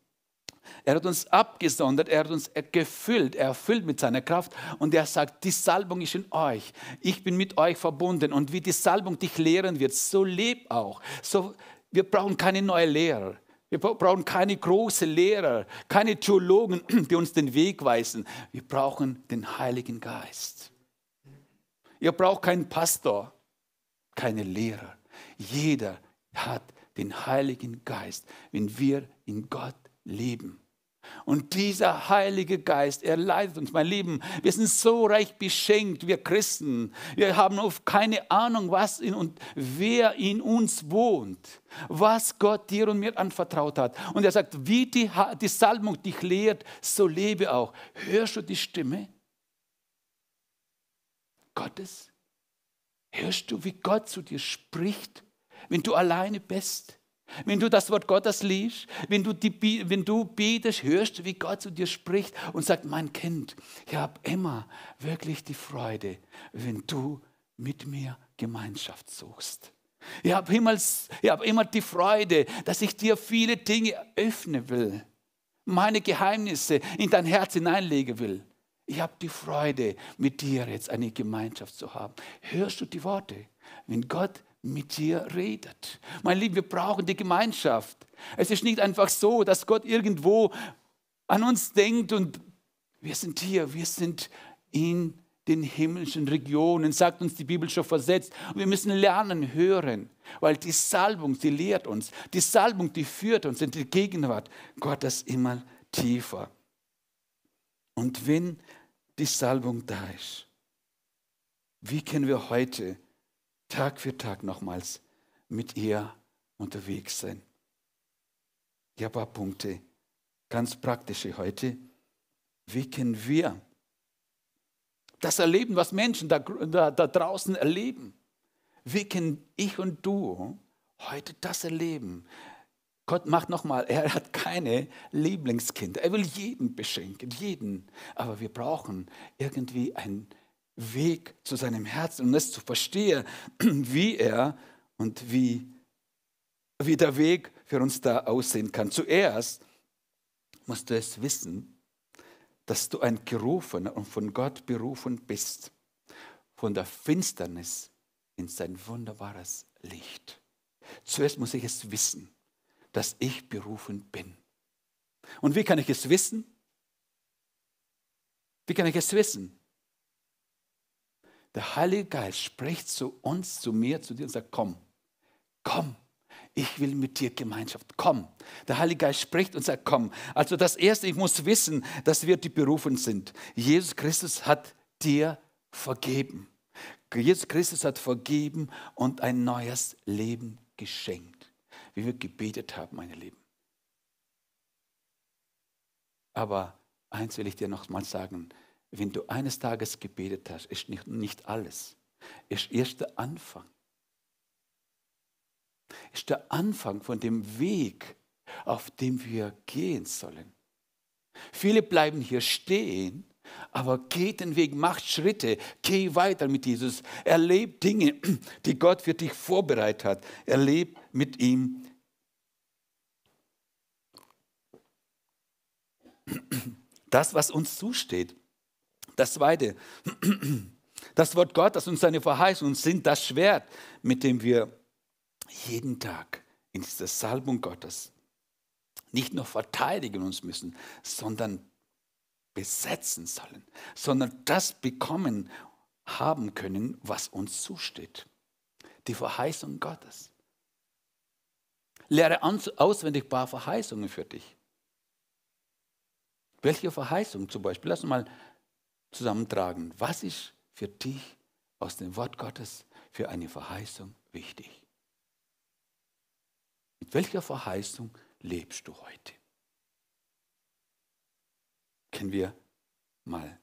er hat uns abgesondert, er hat uns gefüllt, erfüllt mit seiner Kraft und er sagt, die Salbung ist in euch. Ich bin mit euch verbunden und wie die Salbung dich lehren wird, so leb auch. So, wir brauchen keine neue Lehrer. Wir brauchen keine großen Lehrer, keine Theologen, die uns den Weg weisen. Wir brauchen den Heiligen Geist. Ihr braucht keinen Pastor, keine Lehrer. Jeder hat den Heiligen Geist, wenn wir in Gott lieben. Und dieser Heilige Geist, er leitet uns, mein Lieben. Wir sind so reich beschenkt, wir Christen. Wir haben oft keine Ahnung, was in und wer in uns wohnt, was Gott dir und mir anvertraut hat. Und er sagt, wie die, die Salmung dich lehrt, so lebe auch. Hörst du die Stimme Gottes? Hörst du, wie Gott zu dir spricht, wenn du alleine bist? Wenn du das Wort Gottes liest, wenn du, die, wenn du betest, hörst, wie Gott zu dir spricht und sagt, mein Kind, ich habe immer wirklich die Freude, wenn du mit mir Gemeinschaft suchst. Ich habe immer, hab immer die Freude, dass ich dir viele Dinge öffnen will, meine Geheimnisse in dein Herz hineinlegen will. Ich habe die Freude, mit dir jetzt eine Gemeinschaft zu haben. Hörst du die Worte? Wenn Gott mit dir redet. Mein Lieben, wir brauchen die Gemeinschaft. Es ist nicht einfach so, dass Gott irgendwo an uns denkt und wir sind hier, wir sind in den himmlischen Regionen, sagt uns die Bibel schon versetzt. Und wir müssen lernen, hören, weil die Salbung, die lehrt uns, die Salbung, die führt uns in die Gegenwart Gottes immer tiefer. Und wenn die Salbung da ist, wie können wir heute Tag für Tag nochmals mit ihr unterwegs sein. Ich habe ein paar Punkte, ganz praktische heute. Wie können wir das erleben, was Menschen da, da, da draußen erleben? Wie können ich und du heute das erleben? Gott macht nochmal, er hat keine Lieblingskinder. Er will jeden beschenken, jeden. Aber wir brauchen irgendwie ein Weg zu seinem Herzen und es zu verstehen, wie er und wie, wie der Weg für uns da aussehen kann. Zuerst musst du es wissen, dass du ein Gerufener und von Gott berufen bist, von der Finsternis in sein wunderbares Licht. Zuerst muss ich es wissen, dass ich berufen bin. Und wie kann ich es wissen? Wie kann ich es wissen? Der Heilige Geist spricht zu uns, zu mir, zu dir und sagt, komm, komm, ich will mit dir Gemeinschaft, komm. Der Heilige Geist spricht und sagt, komm. Also das Erste, ich muss wissen, dass wir die Berufen sind. Jesus Christus hat dir vergeben. Jesus Christus hat vergeben und ein neues Leben geschenkt, wie wir gebetet haben, meine Lieben. Aber eins will ich dir nochmal sagen, wenn du eines Tages gebetet hast, ist nicht, nicht alles, ist erst der Anfang. Ist der Anfang von dem Weg, auf dem wir gehen sollen. Viele bleiben hier stehen, aber geht den Weg, macht Schritte, geh weiter mit Jesus, erleb Dinge, die Gott für dich vorbereitet hat, erleb mit ihm. Das, was uns zusteht. Das Zweite, das Wort Gottes und seine Verheißungen sind das Schwert, mit dem wir jeden Tag in dieser Salbung Gottes nicht nur verteidigen uns müssen, sondern besetzen sollen, sondern das bekommen haben können, was uns zusteht. Die Verheißung Gottes. Lehre auswendig ein paar Verheißungen für dich. Welche Verheißung zum Beispiel? Lass uns mal zusammentragen. Was ist für dich aus dem Wort Gottes für eine Verheißung wichtig? Mit welcher Verheißung lebst du heute? Können wir mal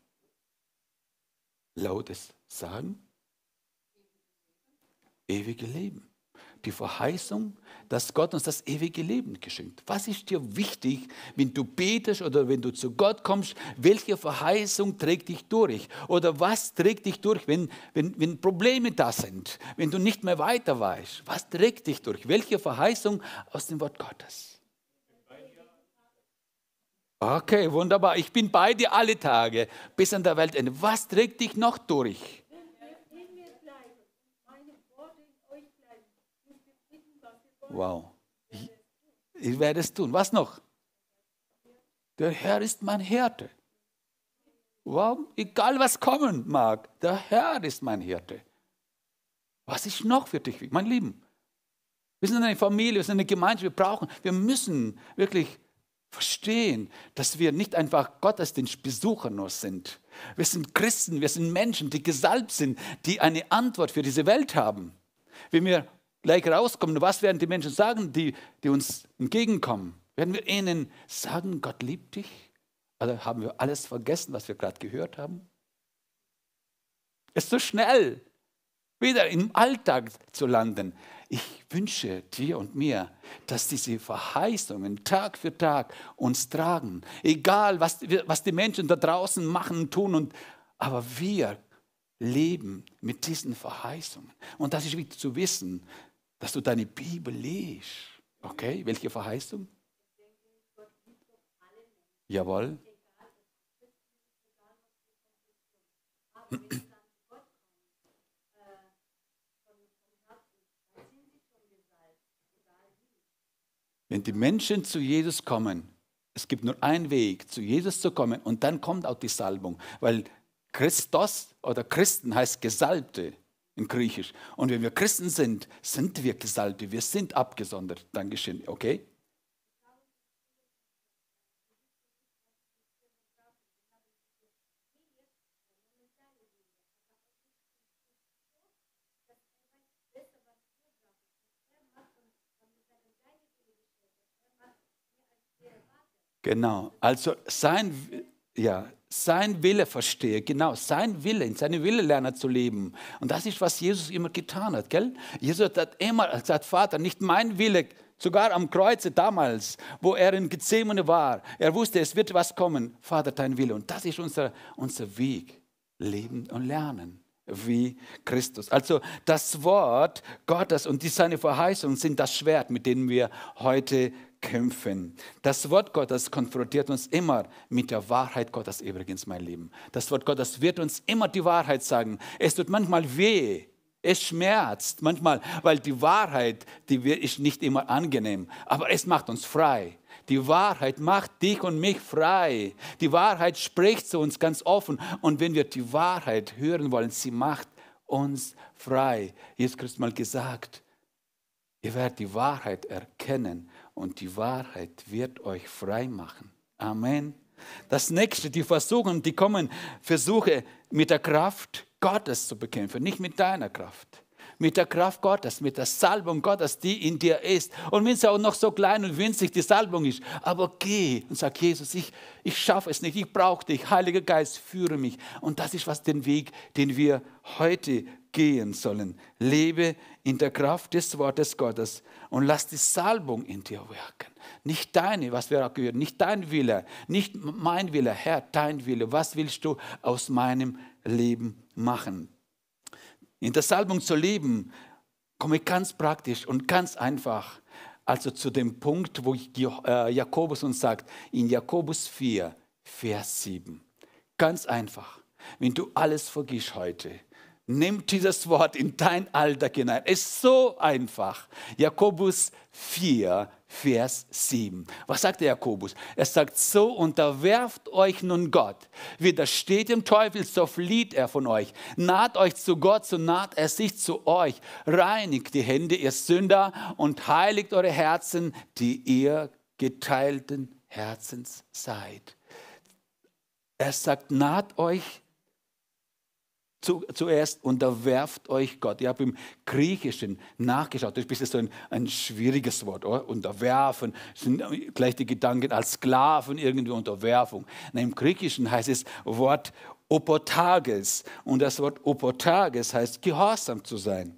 lautes sagen? Ewige Leben die Verheißung, dass Gott uns das ewige Leben geschenkt. Was ist dir wichtig, wenn du betest oder wenn du zu Gott kommst? Welche Verheißung trägt dich durch? Oder was trägt dich durch, wenn, wenn, wenn Probleme da sind, wenn du nicht mehr weiter weißt? Was trägt dich durch? Welche Verheißung aus dem Wort Gottes? Okay, wunderbar. Ich bin bei dir alle Tage bis an der Weltende. Was trägt dich noch durch? Wow. Ich, ich werde es tun. Was noch? Der Herr ist mein Hirte. Wow. Egal was kommen mag, der Herr ist mein Hirte. Was ist noch für dich, mein Lieben? Wir sind eine Familie, wir sind eine Gemeinschaft, wir brauchen, wir müssen wirklich verstehen, dass wir nicht einfach den Gottesdienstbesucher nur sind. Wir sind Christen, wir sind Menschen, die gesalbt sind, die eine Antwort für diese Welt haben. Wenn wir gleich rauskommen. Was werden die Menschen sagen, die, die uns entgegenkommen? Werden wir ihnen sagen, Gott liebt dich? Oder haben wir alles vergessen, was wir gerade gehört haben? Es ist so schnell, wieder im Alltag zu landen. Ich wünsche dir und mir, dass diese Verheißungen Tag für Tag uns tragen. Egal, was, was die Menschen da draußen machen, tun, und, aber wir leben mit diesen Verheißungen. Und das ist wichtig zu wissen, dass du deine Bibel liest. Okay, welche Verheißung? Jawohl. Wenn die Menschen zu Jesus kommen, es gibt nur einen Weg, zu Jesus zu kommen und dann kommt auch die Salbung, weil Christus oder Christen heißt Gesalbte in Griechisch. Und wenn wir Christen sind, sind wir gesalbt, wir sind abgesondert. Dankeschön, okay? Genau, also sein, ja, sein Wille verstehe, genau, sein Wille, in seinem Wille lerne zu leben. Und das ist, was Jesus immer getan hat, gell? Jesus hat immer gesagt, Vater nicht mein Wille, sogar am Kreuze damals, wo er in Gethsemane war, er wusste, es wird was kommen, Vater, dein Wille. Und das ist unser, unser Weg, leben und lernen wie Christus. Also das Wort Gottes und die, seine Verheißungen sind das Schwert, mit dem wir heute kämpfen. Das Wort Gottes konfrontiert uns immer mit der Wahrheit Gottes übrigens, mein Lieben. Das Wort Gottes wird uns immer die Wahrheit sagen. Es tut manchmal weh, es schmerzt manchmal, weil die Wahrheit, die ist nicht immer angenehm, aber es macht uns frei. Die Wahrheit macht dich und mich frei. Die Wahrheit spricht zu uns ganz offen. Und wenn wir die Wahrheit hören wollen, sie macht uns frei. Jesus Christus mal gesagt, ihr werdet die Wahrheit erkennen und die Wahrheit wird euch frei machen. Amen. Das nächste, die Versuchen, die kommen, Versuche mit der Kraft Gottes zu bekämpfen, nicht mit deiner Kraft. Mit der Kraft Gottes, mit der Salbung Gottes, die in dir ist. Und wenn es auch noch so klein und winzig die Salbung ist, aber geh und sag, Jesus, ich, ich schaffe es nicht, ich brauche dich, Heiliger Geist, führe mich. Und das ist was den Weg, den wir heute gehen sollen. Lebe in der Kraft des Wortes Gottes und lass die Salbung in dir wirken. Nicht deine, was wir auch gehört, nicht dein Wille, nicht mein Wille, Herr, dein Wille. Was willst du aus meinem Leben machen? In der Salbung zu leben, komme ich ganz praktisch und ganz einfach. Also zu dem Punkt, wo äh, Jakobus uns sagt, in Jakobus 4, Vers 7. Ganz einfach. Wenn du alles vergisst heute, Nimm dieses Wort in dein Alltag hinein. Es ist so einfach. Jakobus 4, Vers 7. Was sagt der Jakobus? Er sagt, so unterwerft euch nun Gott. Widersteht dem Teufel, so flieht er von euch. Naht euch zu Gott, so naht er sich zu euch. Reinigt die Hände, ihr Sünder, und heiligt eure Herzen, die ihr geteilten Herzens seid. Er sagt, naht euch zu, zuerst unterwerft euch Gott. Ich habe im Griechischen nachgeschaut. Das ist so ein, ein schwieriges Wort, oder? Unterwerfen sind gleich die Gedanken als Sklaven, irgendwie Unterwerfung. Nein, Im Griechischen heißt es Wort Opotages. Und das Wort Opotages heißt gehorsam zu sein,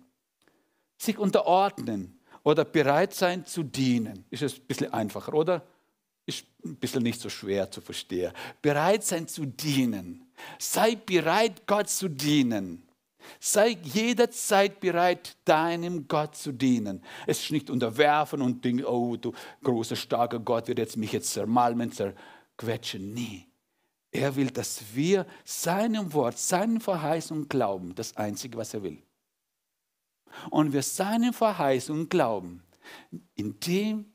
sich unterordnen oder bereit sein zu dienen. Ist es ein bisschen einfacher, oder? ist ein bisschen nicht so schwer zu verstehen. Bereit sein zu dienen. Sei bereit, Gott zu dienen. Sei jederzeit bereit, deinem Gott zu dienen. Es ist nicht unterwerfen und denken, oh, du großer, starker Gott wird jetzt mich jetzt zermalmen, zerquetschen. Nie. Er will, dass wir seinem Wort, seinen Verheißungen glauben. Das Einzige, was er will. Und wir seinen Verheißungen glauben, indem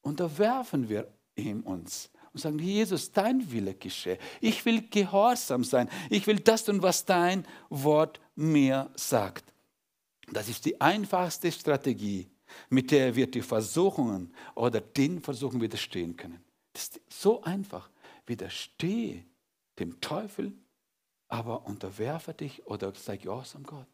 unterwerfen wir in uns und sagen, Jesus, dein Wille geschehe. Ich will gehorsam sein. Ich will das tun, was dein Wort mir sagt. Das ist die einfachste Strategie, mit der wir die Versuchungen oder den Versuchen widerstehen können. Das ist so einfach. Widerstehe dem Teufel, aber unterwerfe dich oder sei gehorsam Gott.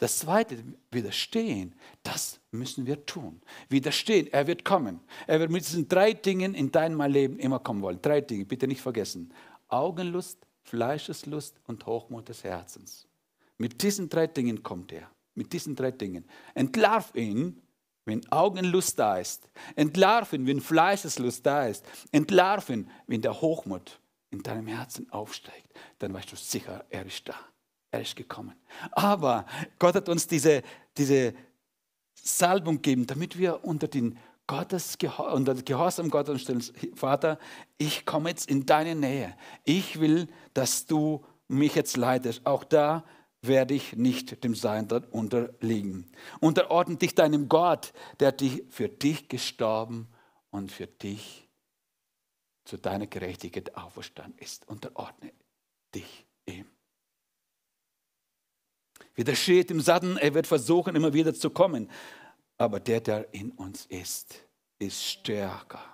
Das zweite, widerstehen, das müssen wir tun. Widerstehen, er wird kommen. Er wird mit diesen drei Dingen in deinem Leben immer kommen wollen. Drei Dinge, bitte nicht vergessen. Augenlust, Fleischeslust und Hochmut des Herzens. Mit diesen drei Dingen kommt er. Mit diesen drei Dingen. Entlarv ihn, wenn Augenlust da ist. Entlarv ihn, wenn Fleischeslust da ist. Entlarv ihn, wenn der Hochmut in deinem Herzen aufsteigt. Dann weißt du sicher, er ist da. Er ist gekommen. Aber Gott hat uns diese, diese Salbung gegeben, damit wir unter den Gottes Gehor unter Gehorsam Gottes stellen, Vater, ich komme jetzt in deine Nähe. Ich will, dass du mich jetzt leitest. Auch da werde ich nicht dem Sein dort unterliegen. Unterordne dich deinem Gott, der dich für dich gestorben und für dich zu deiner Gerechtigkeit auferstanden ist. Unterordne dich ihm. Widersteht im Satan, er wird versuchen, immer wieder zu kommen. Aber der, der in uns ist, ist stärker.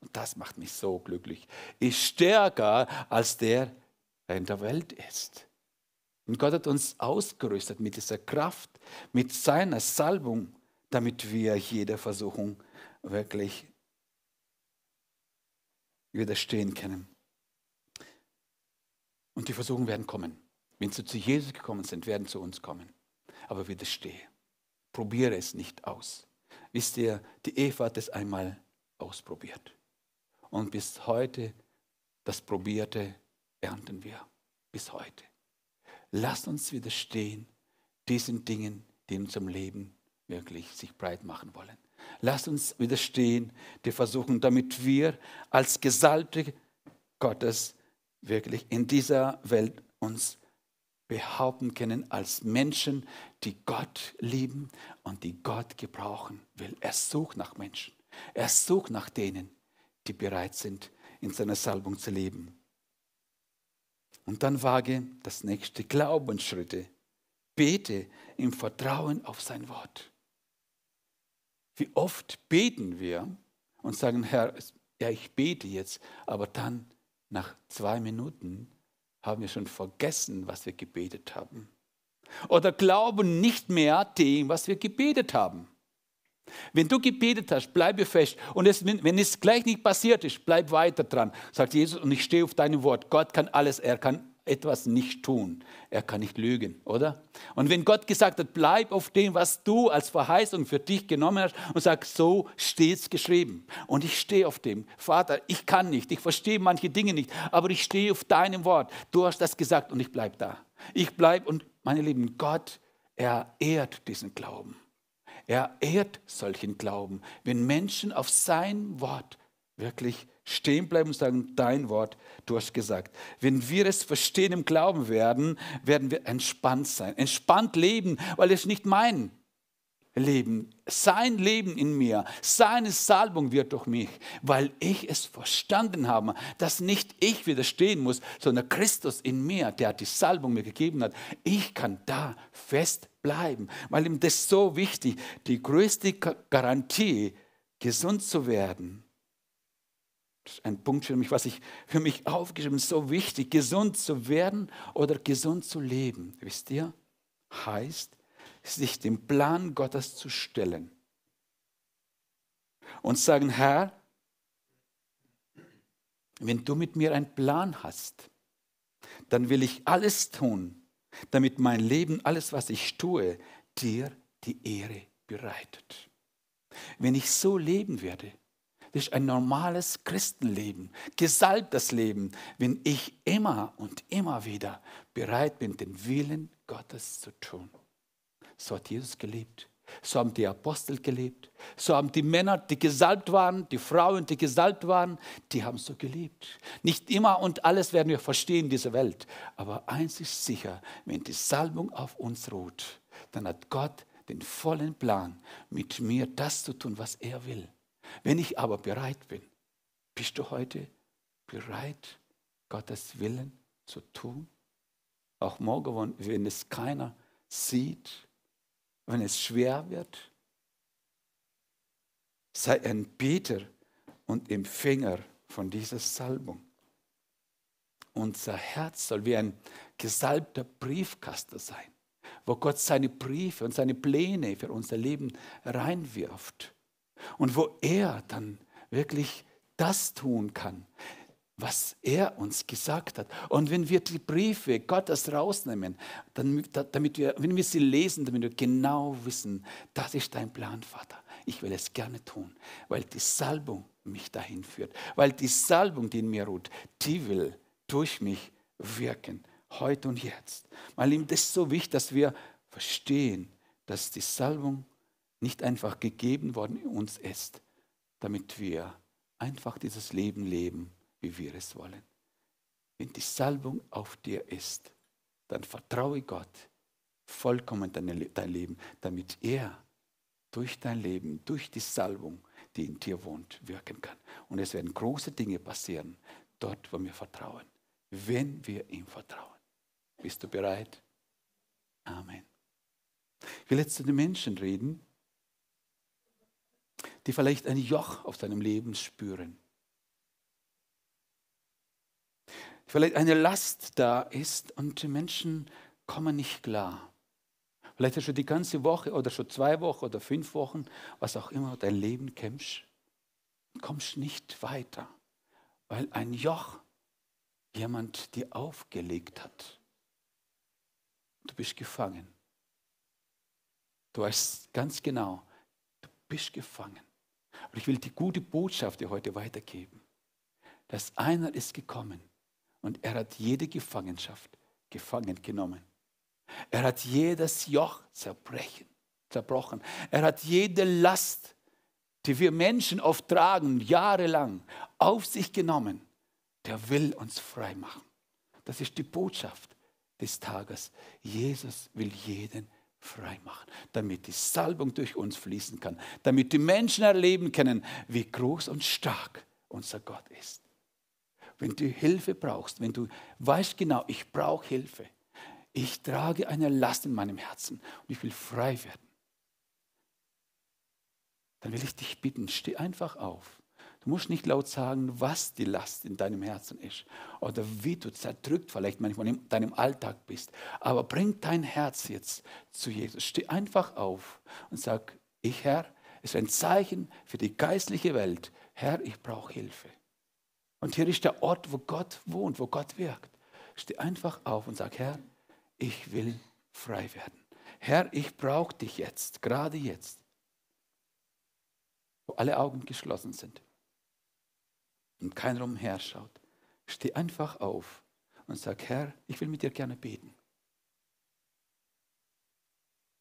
Und das macht mich so glücklich. Ist stärker als der, der in der Welt ist. Und Gott hat uns ausgerüstet mit dieser Kraft, mit seiner Salbung, damit wir jeder Versuchung wirklich widerstehen können. Und die Versuchungen werden kommen. Wenn sie zu Jesus gekommen sind, werden zu uns kommen. Aber widerstehe. Probiere es nicht aus. Wisst ihr, die Eva hat es einmal ausprobiert. Und bis heute, das Probierte ernten wir. Bis heute. Lasst uns widerstehen diesen Dingen, die in unserem Leben wirklich sich breit machen wollen. Lasst uns widerstehen die Versuchung, damit wir als Gesalte Gottes wirklich in dieser Welt uns widerstehen behaupten können als Menschen, die Gott lieben und die Gott gebrauchen will. Er sucht nach Menschen. Er sucht nach denen, die bereit sind, in seiner Salbung zu leben. Und dann wage das nächste Glaubensschritte. Bete im Vertrauen auf sein Wort. Wie oft beten wir und sagen, Herr, ja, ich bete jetzt, aber dann nach zwei Minuten haben wir schon vergessen, was wir gebetet haben. Oder glauben nicht mehr dem, was wir gebetet haben. Wenn du gebetet hast, bleibe fest. Und es, wenn es gleich nicht passiert ist, bleib weiter dran. Sagt Jesus, und ich stehe auf deinem Wort. Gott kann alles, er kann etwas nicht tun. Er kann nicht lügen, oder? Und wenn Gott gesagt hat, bleib auf dem, was du als Verheißung für dich genommen hast und sag, so steht es geschrieben. Und ich stehe auf dem. Vater, ich kann nicht, ich verstehe manche Dinge nicht, aber ich stehe auf deinem Wort. Du hast das gesagt und ich bleib da. Ich bleib und meine Lieben, Gott, er ehrt diesen Glauben. Er ehrt solchen Glauben, wenn Menschen auf sein Wort wirklich stehen bleiben und sagen, dein Wort, du hast gesagt. Wenn wir es verstehen im Glauben werden, werden wir entspannt sein, entspannt leben, weil es nicht mein Leben, sein Leben in mir, seine Salbung wird durch mich, weil ich es verstanden habe, dass nicht ich widerstehen muss, sondern Christus in mir, der die Salbung mir gegeben hat. Ich kann da fest bleiben, weil ihm das so wichtig, die größte Garantie, gesund zu werden, das ist ein Punkt für mich, was ich für mich aufgeschrieben habe, so wichtig, gesund zu werden oder gesund zu leben. Wisst ihr? Heißt, sich dem Plan Gottes zu stellen und sagen, Herr, wenn du mit mir einen Plan hast, dann will ich alles tun, damit mein Leben, alles, was ich tue, dir die Ehre bereitet. Wenn ich so leben werde, durch ein normales Christenleben, gesalbtes Leben, wenn ich immer und immer wieder bereit bin, den Willen Gottes zu tun. So hat Jesus gelebt. So haben die Apostel gelebt. So haben die Männer, die gesalbt waren, die Frauen, die gesalbt waren, die haben so gelebt. Nicht immer und alles werden wir verstehen, in dieser Welt. Aber eins ist sicher, wenn die Salbung auf uns ruht, dann hat Gott den vollen Plan, mit mir das zu tun, was er will. Wenn ich aber bereit bin, bist du heute bereit, Gottes Willen zu tun? Auch morgen, wenn es keiner sieht, wenn es schwer wird, sei ein Beter und Empfänger von dieser Salbung. Unser Herz soll wie ein gesalbter Briefkasten sein, wo Gott seine Briefe und seine Pläne für unser Leben reinwirft und wo er dann wirklich das tun kann, was er uns gesagt hat. Und wenn wir die Briefe Gottes rausnehmen, dann, damit wir, wenn wir sie lesen, damit wir genau wissen, das ist dein Plan, Vater. Ich will es gerne tun, weil die Salbung mich dahin führt, weil die Salbung, die in mir ruht, die will durch mich wirken, heute und jetzt. Mein Lieben, das ist so wichtig, dass wir verstehen, dass die Salbung nicht einfach gegeben worden in uns ist, damit wir einfach dieses Leben leben, wie wir es wollen. Wenn die Salbung auf dir ist, dann vertraue Gott vollkommen dein, dein Leben, damit er durch dein Leben, durch die Salbung, die in dir wohnt, wirken kann. Und es werden große Dinge passieren, dort, wo wir vertrauen, wenn wir ihm vertrauen. Bist du bereit? Amen. Ich will jetzt zu den Menschen reden, die vielleicht ein Joch auf deinem Leben spüren. Vielleicht eine Last da ist und die Menschen kommen nicht klar. Vielleicht hast du die ganze Woche oder schon zwei Wochen oder fünf Wochen, was auch immer, dein Leben kämpfst und kommst nicht weiter, weil ein Joch jemand dir aufgelegt hat. Du bist gefangen. Du weißt ganz genau, du bist gefangen. Und ich will die gute Botschaft dir heute weitergeben, dass einer ist gekommen und er hat jede Gefangenschaft gefangen genommen. Er hat jedes Joch zerbrechen, zerbrochen. Er hat jede Last, die wir Menschen oft tragen, jahrelang auf sich genommen. Der will uns frei machen. Das ist die Botschaft des Tages. Jesus will jeden freimachen, damit die Salbung durch uns fließen kann, damit die Menschen erleben können, wie groß und stark unser Gott ist. Wenn du Hilfe brauchst, wenn du weißt genau, ich brauche Hilfe, ich trage eine Last in meinem Herzen und ich will frei werden, dann will ich dich bitten, steh einfach auf Du musst nicht laut sagen, was die Last in deinem Herzen ist oder wie du zerdrückt vielleicht manchmal in deinem Alltag bist. Aber bring dein Herz jetzt zu Jesus. Steh einfach auf und sag, ich Herr, es ist ein Zeichen für die geistliche Welt. Herr, ich brauche Hilfe. Und hier ist der Ort, wo Gott wohnt, wo Gott wirkt. Steh einfach auf und sag, Herr, ich will frei werden. Herr, ich brauche dich jetzt, gerade jetzt, wo alle Augen geschlossen sind und keiner umherschaut, steh einfach auf und sag, Herr, ich will mit dir gerne beten.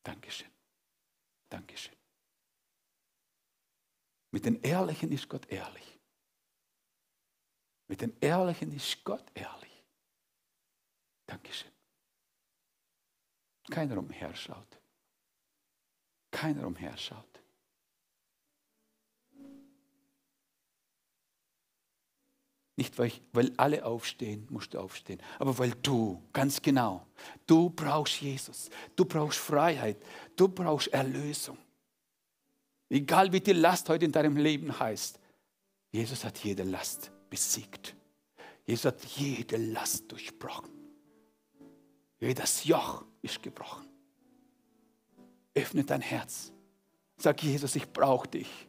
Dankeschön. Dankeschön. Mit den Ehrlichen ist Gott ehrlich. Mit den Ehrlichen ist Gott ehrlich. Dankeschön. Keiner umherschaut. Keiner umherschaut. Nicht, weil, ich, weil alle aufstehen, musst du aufstehen, aber weil du, ganz genau, du brauchst Jesus, du brauchst Freiheit, du brauchst Erlösung. Egal wie die Last heute in deinem Leben heißt, Jesus hat jede Last besiegt. Jesus hat jede Last durchbrochen. Jedes Joch ist gebrochen. Öffne dein Herz. Sag Jesus, ich brauche dich.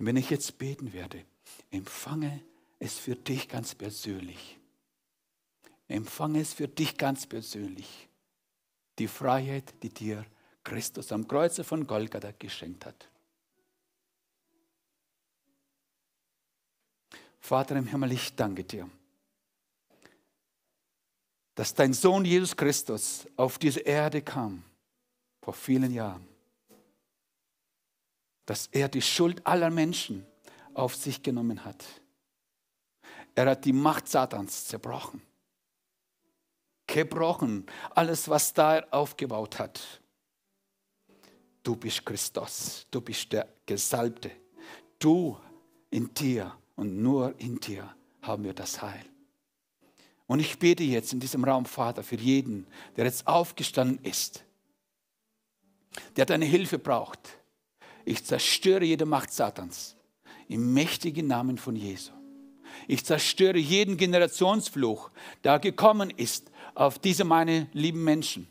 Und wenn ich jetzt beten werde, empfange es für dich ganz persönlich. Empfange es für dich ganz persönlich. Die Freiheit, die dir Christus am Kreuze von Golgatha geschenkt hat. Vater im Himmel, ich danke dir, dass dein Sohn Jesus Christus auf diese Erde kam vor vielen Jahren dass er die Schuld aller Menschen auf sich genommen hat. Er hat die Macht Satans zerbrochen. Gebrochen, alles, was da er aufgebaut hat. Du bist Christus, du bist der Gesalbte. Du in dir und nur in dir haben wir das Heil. Und ich bete jetzt in diesem Raum, Vater, für jeden, der jetzt aufgestanden ist, der deine Hilfe braucht, ich zerstöre jede Macht Satans im mächtigen Namen von Jesu. Ich zerstöre jeden Generationsfluch, der gekommen ist auf diese meine lieben Menschen.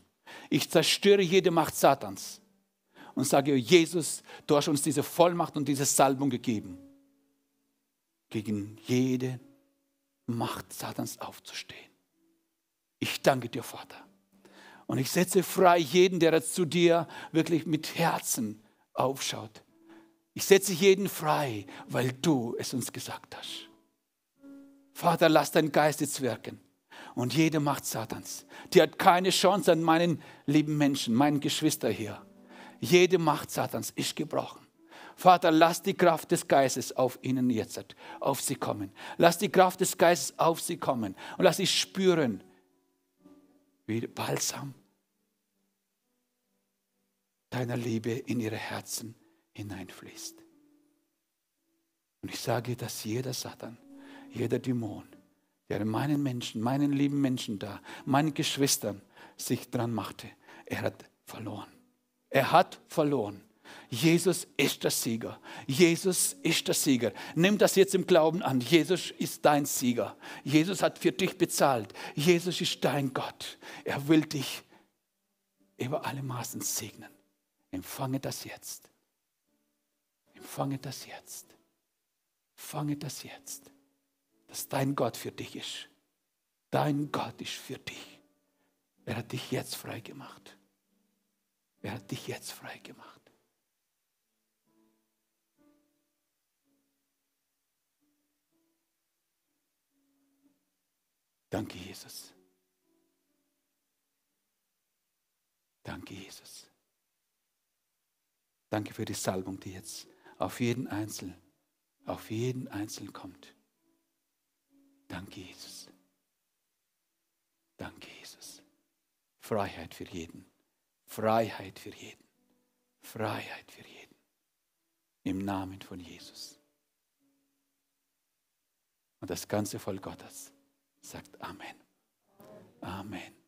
Ich zerstöre jede Macht Satans und sage, Jesus, du hast uns diese Vollmacht und diese Salbung gegeben, gegen jede Macht Satans aufzustehen. Ich danke dir, Vater. Und ich setze frei jeden, der zu dir wirklich mit Herzen aufschaut. Ich setze jeden frei, weil du es uns gesagt hast. Vater, lass dein Geist jetzt wirken. Und jede Macht Satans, die hat keine Chance an meinen lieben Menschen, meinen Geschwister hier. Jede Macht Satans ist gebrochen. Vater, lass die Kraft des Geistes auf ihnen jetzt, auf sie kommen. Lass die Kraft des Geistes auf sie kommen und lass sie spüren, wie Balsam deiner Liebe in ihre Herzen hineinfließt. Und ich sage, dass jeder Satan, jeder Dämon, der meinen Menschen, meinen lieben Menschen da, meinen Geschwistern sich dran machte, er hat verloren. Er hat verloren. Jesus ist der Sieger. Jesus ist der Sieger. Nimm das jetzt im Glauben an. Jesus ist dein Sieger. Jesus hat für dich bezahlt. Jesus ist dein Gott. Er will dich über alle Maßen segnen. Empfange das jetzt. Empfange das jetzt. Empfange das jetzt, dass dein Gott für dich ist. Dein Gott ist für dich. Er hat dich jetzt frei gemacht. Er hat dich jetzt frei gemacht. Danke, Jesus. Danke, Jesus. Danke für die Salbung, die jetzt auf jeden Einzelnen, auf jeden Einzelnen kommt. Danke, Jesus. Danke, Jesus. Freiheit für jeden. Freiheit für jeden. Freiheit für jeden. Im Namen von Jesus. Und das ganze Volk Gottes sagt Amen. Amen.